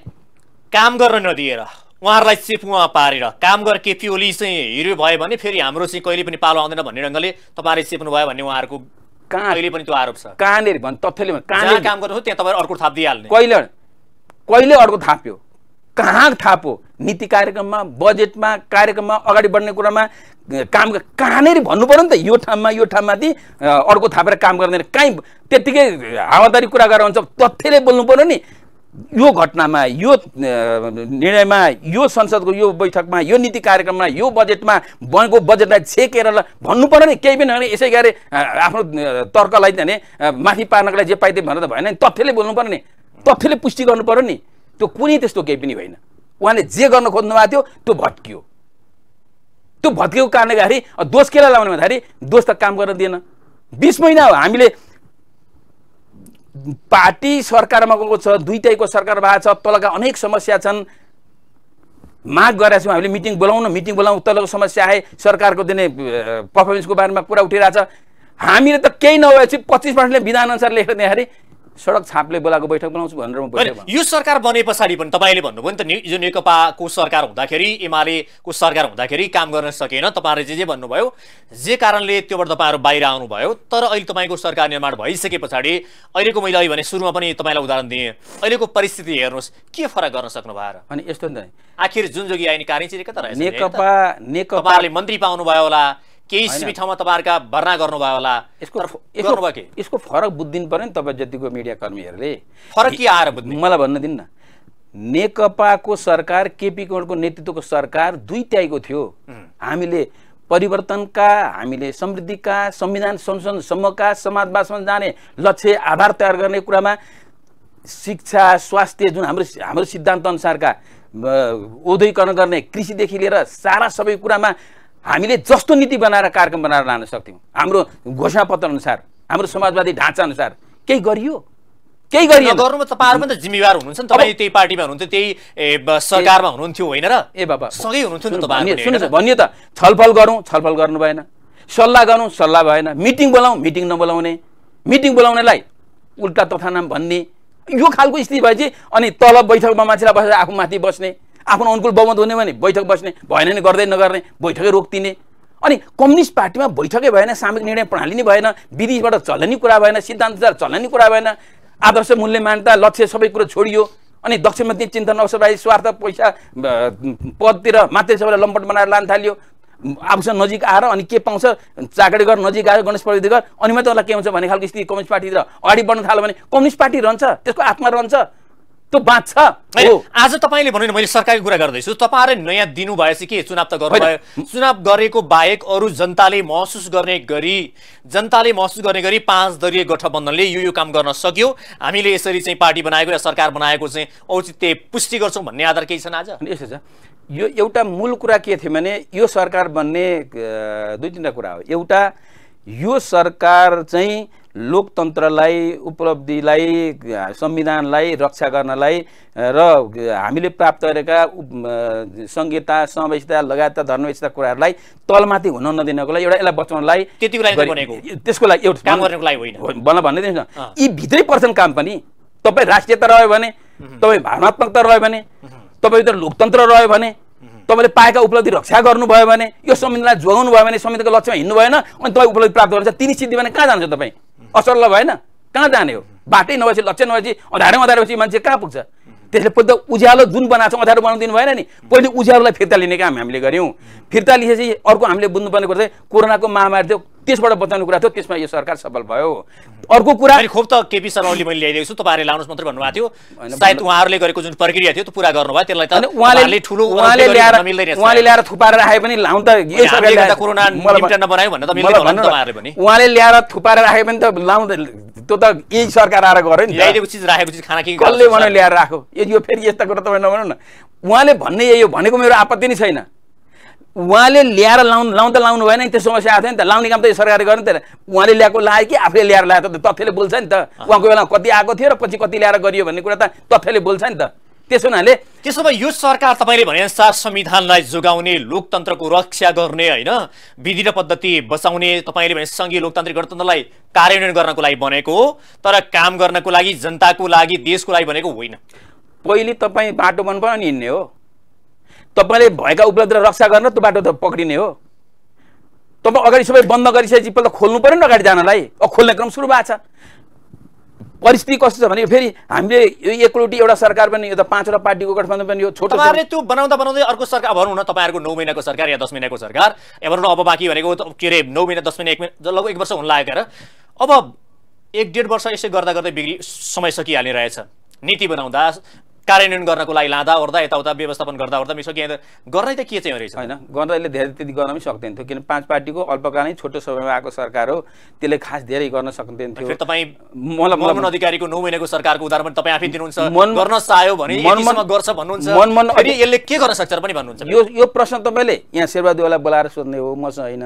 Speaker 1: काम गर्न नदिएर
Speaker 2: उहाँहरूलाई उहाँ पारेर काम गरेर केपी ओली चाहिँ हिरो भयो भने फेरि हाम्रो चाहिँ कहिले पनि पालो आउँदैन भन्ने ढङ्गले तपाईँहरूले चिप्नु भयो भन्ने उहाँहरूको कहिले पनि त्यो आरोप छ
Speaker 1: कहाँनिर भन्नु तथ्यले कहाँ
Speaker 2: काम गर्नु त्यहाँ तपाईँ अर्को थाप दिइहाल्ने
Speaker 1: कहिले कहिले अर्को थाप्यो कहाँ थापो नीति कार्यक्रममा बजेटमा कार्यक्रममा अगाडि बढ्ने कुरामा काम कहाँनिर भन्नु पऱ्यो नि त यो ठाउँमा यो ठाउँमा दि अर्को थापेर काम गर्दैन काहीँ त्यत्तिकै हावादारी कुरा गरेर हुन्छ तथ्यले बोल्नु पऱ्यो नि यो घटनामा यो निर्णयमा यो संसदको यो बैठकमा यो नीति कार्यक्रममा यो बजेटमा बनेको बजेटलाई छेकेर भन्नु पऱ्यो नि केही पनि होइन यसै गरेर आफ्नो तर्कलाई जाने माथि पार्नको लागि जे पाइदियो भनेर त भएन नि तथ्यले बोल्नु पऱ्यो नि तथ्यले पुष्टि गर्नु पऱ्यो नि त्यो कुनै त्यस्तो केही पनि होइन उहाँले जे गर्न खोज्नु भएको थियो त्यो भत्कियो त्यो भत्किएको कारणले गर्दाखेरि दोष केलाई लाउने भन्दाखेरि दोष त काम गर्न दिएन बिस महिना हो हामीले पार्टी सरकारमा गएको छ दुइटैको सरकार भएको छ तलका अनेक समस्या छन् माग गरेका छौँ हामीले मिटिङ बोलाउनु मिटिङ बोलाउँ तलको समस्या आए सरकारको दिने पर्फर्मेन्सको बारेमा कुरा उठिरहेछ हामीले त केही नभएपछि पच्चिस पर्सेन्टले विधानअनुसार लेखेर दिँदाखेरि सडक छापले बोलाएको बैठक बोलाउँछु भनेर म यो सरकार
Speaker 2: बने पछाडि पनि तपाईँले भन्नुभयो नि त यो नेकपाको सरकार हुँदाखेरि एमालेको सरकार हुँदाखेरि काम गर्न सकेन तपाईँहरूले जे जे भन्नुभयो जे कारणले त्योबाट तपाईँहरू बाहिर आउनुभयो तर अहिले तपाईँको सरकार निर्माण भइसके पछाडि अहिलेको मैले अहिले भने सुरुमा पनि तपाईँलाई उदाहरण दिएँ अहिलेको परिस्थिति हेर्नुहोस् के फरक गर्न सक्नु भएर
Speaker 1: अनि यस्तो नि त
Speaker 2: आखिर जुन जोगी आइने कारण चाहिँ कता नेकपा
Speaker 1: नेकपाले
Speaker 2: मन्त्री पाउनुभयो होला केही सीमित ठाउँमा तपाईँहरूका भर्ना गर्नुभयो होला यसको
Speaker 1: गर्नुभयो कि यसको फरक बुझिदिनु पऱ्यो नि तपाईँ जतिको मिडिया कर्मीहरूले फरक के आएर बुझ्नु मलाई भन्न दिन्न नेकपाको सरकार केपी कोणको नेतृत्वको सरकार दुई त्याईको थियो हामीले परिवर्तनका हामीले समृद्धिका संविधान संशोधनसम्मका समाजवादसम्म जाने लक्ष्य आधार तयार गर्ने कुरामा शिक्षा स्वास्थ्य जुन हाम्रो हाम्रो सिद्धान्तअनुसारका उद्योगीकरण गर्ने कृषिदेखि लिएर सारा सबै कुरामा हामीले जस्तो नीति बनाएर कार्यक्रम बनाएर लान सक्थ्यौँ हाम्रो घोषणापत्र अनुसार हाम्रो समाजवादी ढाँचा अनुसार केही गरियो केही गरियो गर्नुमा तपाईँहरू पनि त जिम्मेवार हुनुहुन्छ नि तपाईँ त्यही पार्टीमा हुनुहुन्थ्यो त्यही सरकारमा हुनुहुन्थ्यो होइन र ए बाबा सँगै हुनुहुन्थ्यो नि तपाईँ सुन्नुहोस् भनियो त छलफल गरौँ छलफल गर्नु भएन सल्लाह गरौँ सल्लाह भएन मिटिङ बोलाउँ मिटिङ नबोलाउने मिटिङ बोलाउनेलाई उल्टा नाम भन्ने यो खालको स्थिति भएपछि अनि तलब बैठकमा मान्छेलाई बसेर आफू माथि बस्ने आफ्नो अनुकूल बहुमत हुने भने बैठक बस्ने भएन नि गर्दै नगर्ने बैठकै रोकिदिने अनि कम्युनिस्ट पार्टीमा बैठकै भएन सामूहिक निर्णय प्रणाली नै भएन विदेशबाट चलनी कुरा भएन सिद्धान्तचार चलनी कुरा भएन आदर्श मूल्य मान्यता लक्ष्य सबै कुरो छोडियो अनि दक्षिणमाथि चिन्तन अवसरवादी स्वार्थ पैसा पदतिर मात्रै सबैलाई लम्पट बनाएर लान थाल्यो आफूसँग नजिक आएर अनि के पाउँछ चाकडी गर नजिक आएर गणेश प्रविधि गर अनि मात्रै उसलाई के हुन्छ भन्ने खालको स्थिति कम्युनिस्ट पार्टीतिर अगाडि बढ्न थाल्यो भने कम्युनिस्ट पार्टी रहन्छ त्यसको आत्मा रहन्छ त्यो बाँच्छ
Speaker 2: आज तपाईँले भन्नु मैले सरकारको कुरा गर्दैछु तपाईँहरूले नयाँ दिनु भएपछि के चुनाव त गर्नुभयो चुनाव गरेको बाहेक अरू जनताले महसुस गर्ने गरी जनताले महसुस गर्ने गरी पाँच दलीय गठबन्धनले यो यो काम गर्न सक्यो हामीले यसरी चाहिँ पार्टी बनाएको र सरकार बनाएको चाहिँ औचित्य पुष्टि गर्छौँ भन्ने आधार केही छन् आज यसो छ
Speaker 1: यो एउटा मूल कुरा के थियो भने यो सरकार बन्ने दुई तिनवटा कुरा हो एउटा यो सरकार चाहिँ लोकतन्त्रलाई उपलब्धिलाई संविधानलाई रक्षा गर्नलाई र हामीले प्राप्त गरेका सङ्घीयता समावेशिता लगायत धर्मवेशता कुराहरूलाई तलमाथि हुन नदिनको लागि एउटा यसलाई बचाउनलाई त्यसको लागि एउटा भन्न भनिदिनुहोस् न यी भित्रै पर्छन् काम पनि तपाईँ राष्ट्रियता रह्यो भने तपाईँ भावनात्मकता रह्यो भने तपाईँभित्र लोकतन्त्र रह्यो भने तपाईँले पाएका उपलब्धि रक्षा गर्नुभयो भने यो संविधानलाई जोगाउनु भयो भने संविधानको लक्ष्यमा हिँड्नु भएन अनि तपाईँ उपलब्धि प्राप्त गर्नुहुन्छ तिनी सिद्धि भने कहाँ जानुहुन्छ तपाईँ असल्लो भएन कहाँ जाने हो बाटै नभएपछि लक्ष्य नभएपछि अँधारो अँधारेपछि मान्छे कहाँ पुग्छ त्यसले पहिला उज्यालो जुन बनाएको छ अँधारो बनाउनु दिनु भएन नि पहिले उज्यालोलाई फिर्ता लिने काम हामीले गऱ्यौँ फिर्ता लिएपछि अर्को हामीले बुझ्नुपर्ने कुरा चाहिँ कोरोनाको महामारी थियो त्यसबाट बचाउने कुरा थियो त्यसमा यो सरकार सफल भयो अर्को कुरा खोप त केपी शर्मा ओली मैले ल्याइदिएको छु तपाईँहरूले लानुहोस् मात्रै भन्नुभएको थियो सायद उहाँहरूले गरेको
Speaker 2: जुन प्रक्रिया थियो त्यो पुरा गर्नुभयो त्यसलाई त उहाँले ठुलो उहाँले ल्याएर उहाँले ल्याएर थुपारेर राखे
Speaker 1: पनि लाउनु त कोरोना नबनायो भन्न त तपाईँहरूले पनि उहाँले ल्याएर थुपारेर राखे पनि त लाउँ त्यो त यही सरकार आएर गऱ्यो नि ल्याइदिएको चिज राखेको चिज खाना के कसले बनायो ल्याएर राखो यो फेरि यस्ता कुरा तपाईँ नभनौँ न उहाँले भन्ने यही हो भनेको मेरो आपत्ति नै छैन उहाँले ल्याएर लाउनु लाउनु त लाउनु भएन नि त्यो समस्या आएको थियो नि त लाउने काम त सरकारले गर्नु त उहाँले ल्याएको लायो कि आफूले ल्याएर ल्यायो त तथ्यले बोल्छ नि त उहाँको बेला कति आएको थियो र पछि कति ल्याएर गरियो भन्ने कुरा त तथ्यले बोल्छ नि त त्यसो हुनाले त्यसो भए यो सरकार
Speaker 2: तपाईँले अनुसार संविधानलाई जोगाउने लोकतन्त्रको रक्षा गर्ने होइन विधि र पद्धति बचाउने तपाईँले भने सङ्घीय लोकतान्त्रिक गणतन्त्रलाई कार्यान्वयन गर्नको लागि बनेको हो तर काम गर्नको लागि जनताको लागि देशको लागि भनेको होइन
Speaker 1: पहिले तपाईँ बाटो बन नि हिँड्ने हो तपाईँले भएका उपलब्धिलाई रक्षा गर्न त्यो बाटो त पक्रिने हो तपाईँ अगाडि सबै बन्द गरिसकेपछि पहिला खोल्नु पऱ्यो नि अगाडि जानलाई अब खोल्ने क्रम सुरु भएको छ परिस्थिति कस्तो छ भने फेरि हामीले यो एकलोटी एउटा सरकार पनि यो त पाँचवटा पार्टीको गठबन्धन पनि यो छोटो त्यो बनाउँदा बनाउँदै
Speaker 2: अर्को सरकार भनौँ न तपाईँहरूको नौ महिनाको सरकार या दस महिनाको सरकार या भनौँ न अब बाँकी भनेको के अरे नौ महिना दस महिना एक महिना लगभग एक वर्ष हुन लागेर अब एक डेढ वर्ष यसै गर्दा गर्दै बिग्री समय सकिहाल्ने रहेछ नीति बनाउँदा
Speaker 1: कार्यान्वयन गर्नको लागि लाँदा ओर्दा यताउता व्यवस्थापन गर्दा ओर्दा के गर्दै त के चाहिँ रहेछ होइन गर्दैले धेरै त्यति गर्न पनि सक्दैन थियो किन पाँच पार्टीको अल्पकालीन छोटो समयमा आएको सरकार हो त्यसले खास धेरै गर्न सक्दैन थियो तपाईँ मनमोहन अधिकारीको नौ महिनाको सरकारको उदाहरण पनि तपाईँ आफै दिनुहुन्छ गर्न चाह्यो भने मनमन गर्छ भन्नुहुन्छ मनमन अनि यसले
Speaker 2: के गर्न सक्छ पनि भन्नुहुन्छ यो
Speaker 1: यो प्रश्न तपाईँले यहाँ शेरबहादुरलाई बोलाएर सोध्ने हो मसँग होइन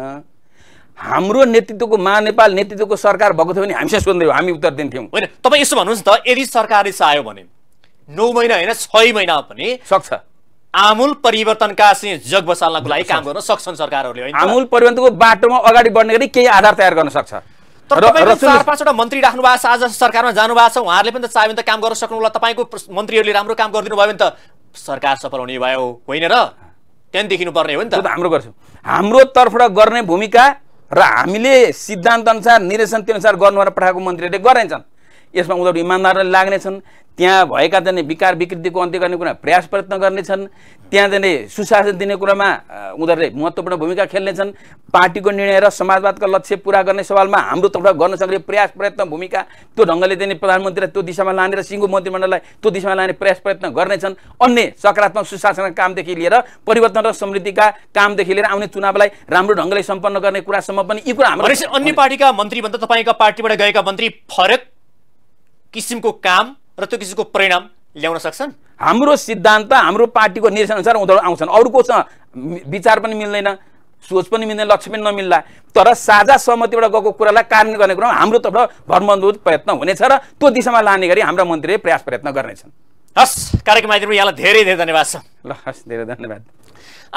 Speaker 1: हाम्रो नेतृत्वको मा नेपाल नेतृत्वको सरकार भएको थियो भने हामीसँग सोध्दै हो हामी उत्तर दिन्थ्यौँ होइन तपाईँ यसो भन्नुहोस् त यदि सरकारले चाह्यो भने नौ महिना होइन
Speaker 2: छ महिना पनि सक्छ आमूल परिवर्तनका चाहिँ जग बसाल्नको लागि काम गर्न सक्छन् सरकारहरूले आमूल
Speaker 1: परिवर्तनको बाटोमा अगाडि बढ्ने गरी केही आधार तयार गर्न सक्छ तर चार
Speaker 2: पाँचवटा मन्त्री राख्नु भएको छ आज सरकारमा जानु छ उहाँहरूले पनि त चाह्यो भने त काम गर्न सक्नु होला तपाईँको मन्त्रीहरूले राम्रो काम गरिदिनु भयो भने त सरकार सफल हुने भयो होइन र त्यहाँदेखि पर्ने हो नि त हाम्रो गर्छौँ
Speaker 1: हाम्रो तर्फबाट गर्ने भूमिका र हामीले सिद्धान्त अनुसार निर्देशन अनुसार गर्नु भनेर पठाएको मन्त्रीहरूले गराइन्छन् यसमा उनीहरू इमान्दारले लाग्नेछन् त्यहाँ भएका जाने विकार विकृतिको अन्त्य गर्ने कुरा प्रयास प्रयत्न गर्नेछन् त्यहाँ जाने सुशासन दिने कुरामा उनीहरूले महत्त्वपूर्ण भूमिका खेल्नेछन् पार्टीको निर्णय र समाजवादका लक्ष्य पुरा गर्ने सवालमा हाम्रो तर्फ गर्न सक्ने प्रयास प्रयत्न भूमिका त्यो ढङ्गले दिने प्रधानमन्त्रीलाई त्यो दिशामा लाने र सिङ्गो मन्त्रीमण्डललाई त्यो दिशामा लाने प्रयास प्रयत्न गर्नेछन् अन्य सकारात्मक सुशासनका कामदेखि लिएर परिवर्तन र समृद्धिका कामदेखि लिएर आउने चुनावलाई राम्रो ढङ्गले सम्पन्न गर्ने कुरासम्म पनि यी कुरा हाम्रो अन्य पार्टीका मन्त्री भन्दा तपाईँका पार्टीबाट गएका मन्त्री फरक किसिमको काम र त्यो किसिमको परिणाम ल्याउन सक्छन् हाम्रो सिद्धान्त हाम्रो पार्टीको निर्देशनअनुसार उनीहरू आउँछन् अरूकोसँग विचार पनि मिल्दैन सोच पनि मिल्दैन लक्ष्य पनि नमिल्ला तर साझा सहमतिबाट गएको कुरालाई कारण गर्ने कुरामा हाम्रो तर्फ भरमन्दुत प्रयत्न हुनेछ र त्यो दिशामा लाने गरी हाम्रा मन्त्रीले प्रयास प्रयत्न गर्नेछन् हस् कार्यक्रम आइदिनु यहाँलाई धेरै धेरै धन्यवाद छ ल हस् धेरै धन्यवाद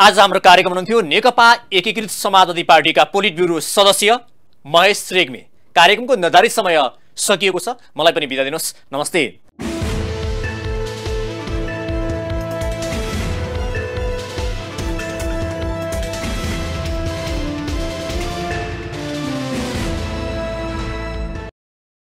Speaker 1: आज हाम्रो कार्यक्रम हुनुहुन्थ्यो नेकपा
Speaker 2: एकीकृत समाजवादी पार्टीका पोलिट ब्युरो सदस्य महेश रेग्मी कार्यक्रमको निर्धारित समय सकिएको छ मलाई पनि बिदा दिनुहोस् नमस्ते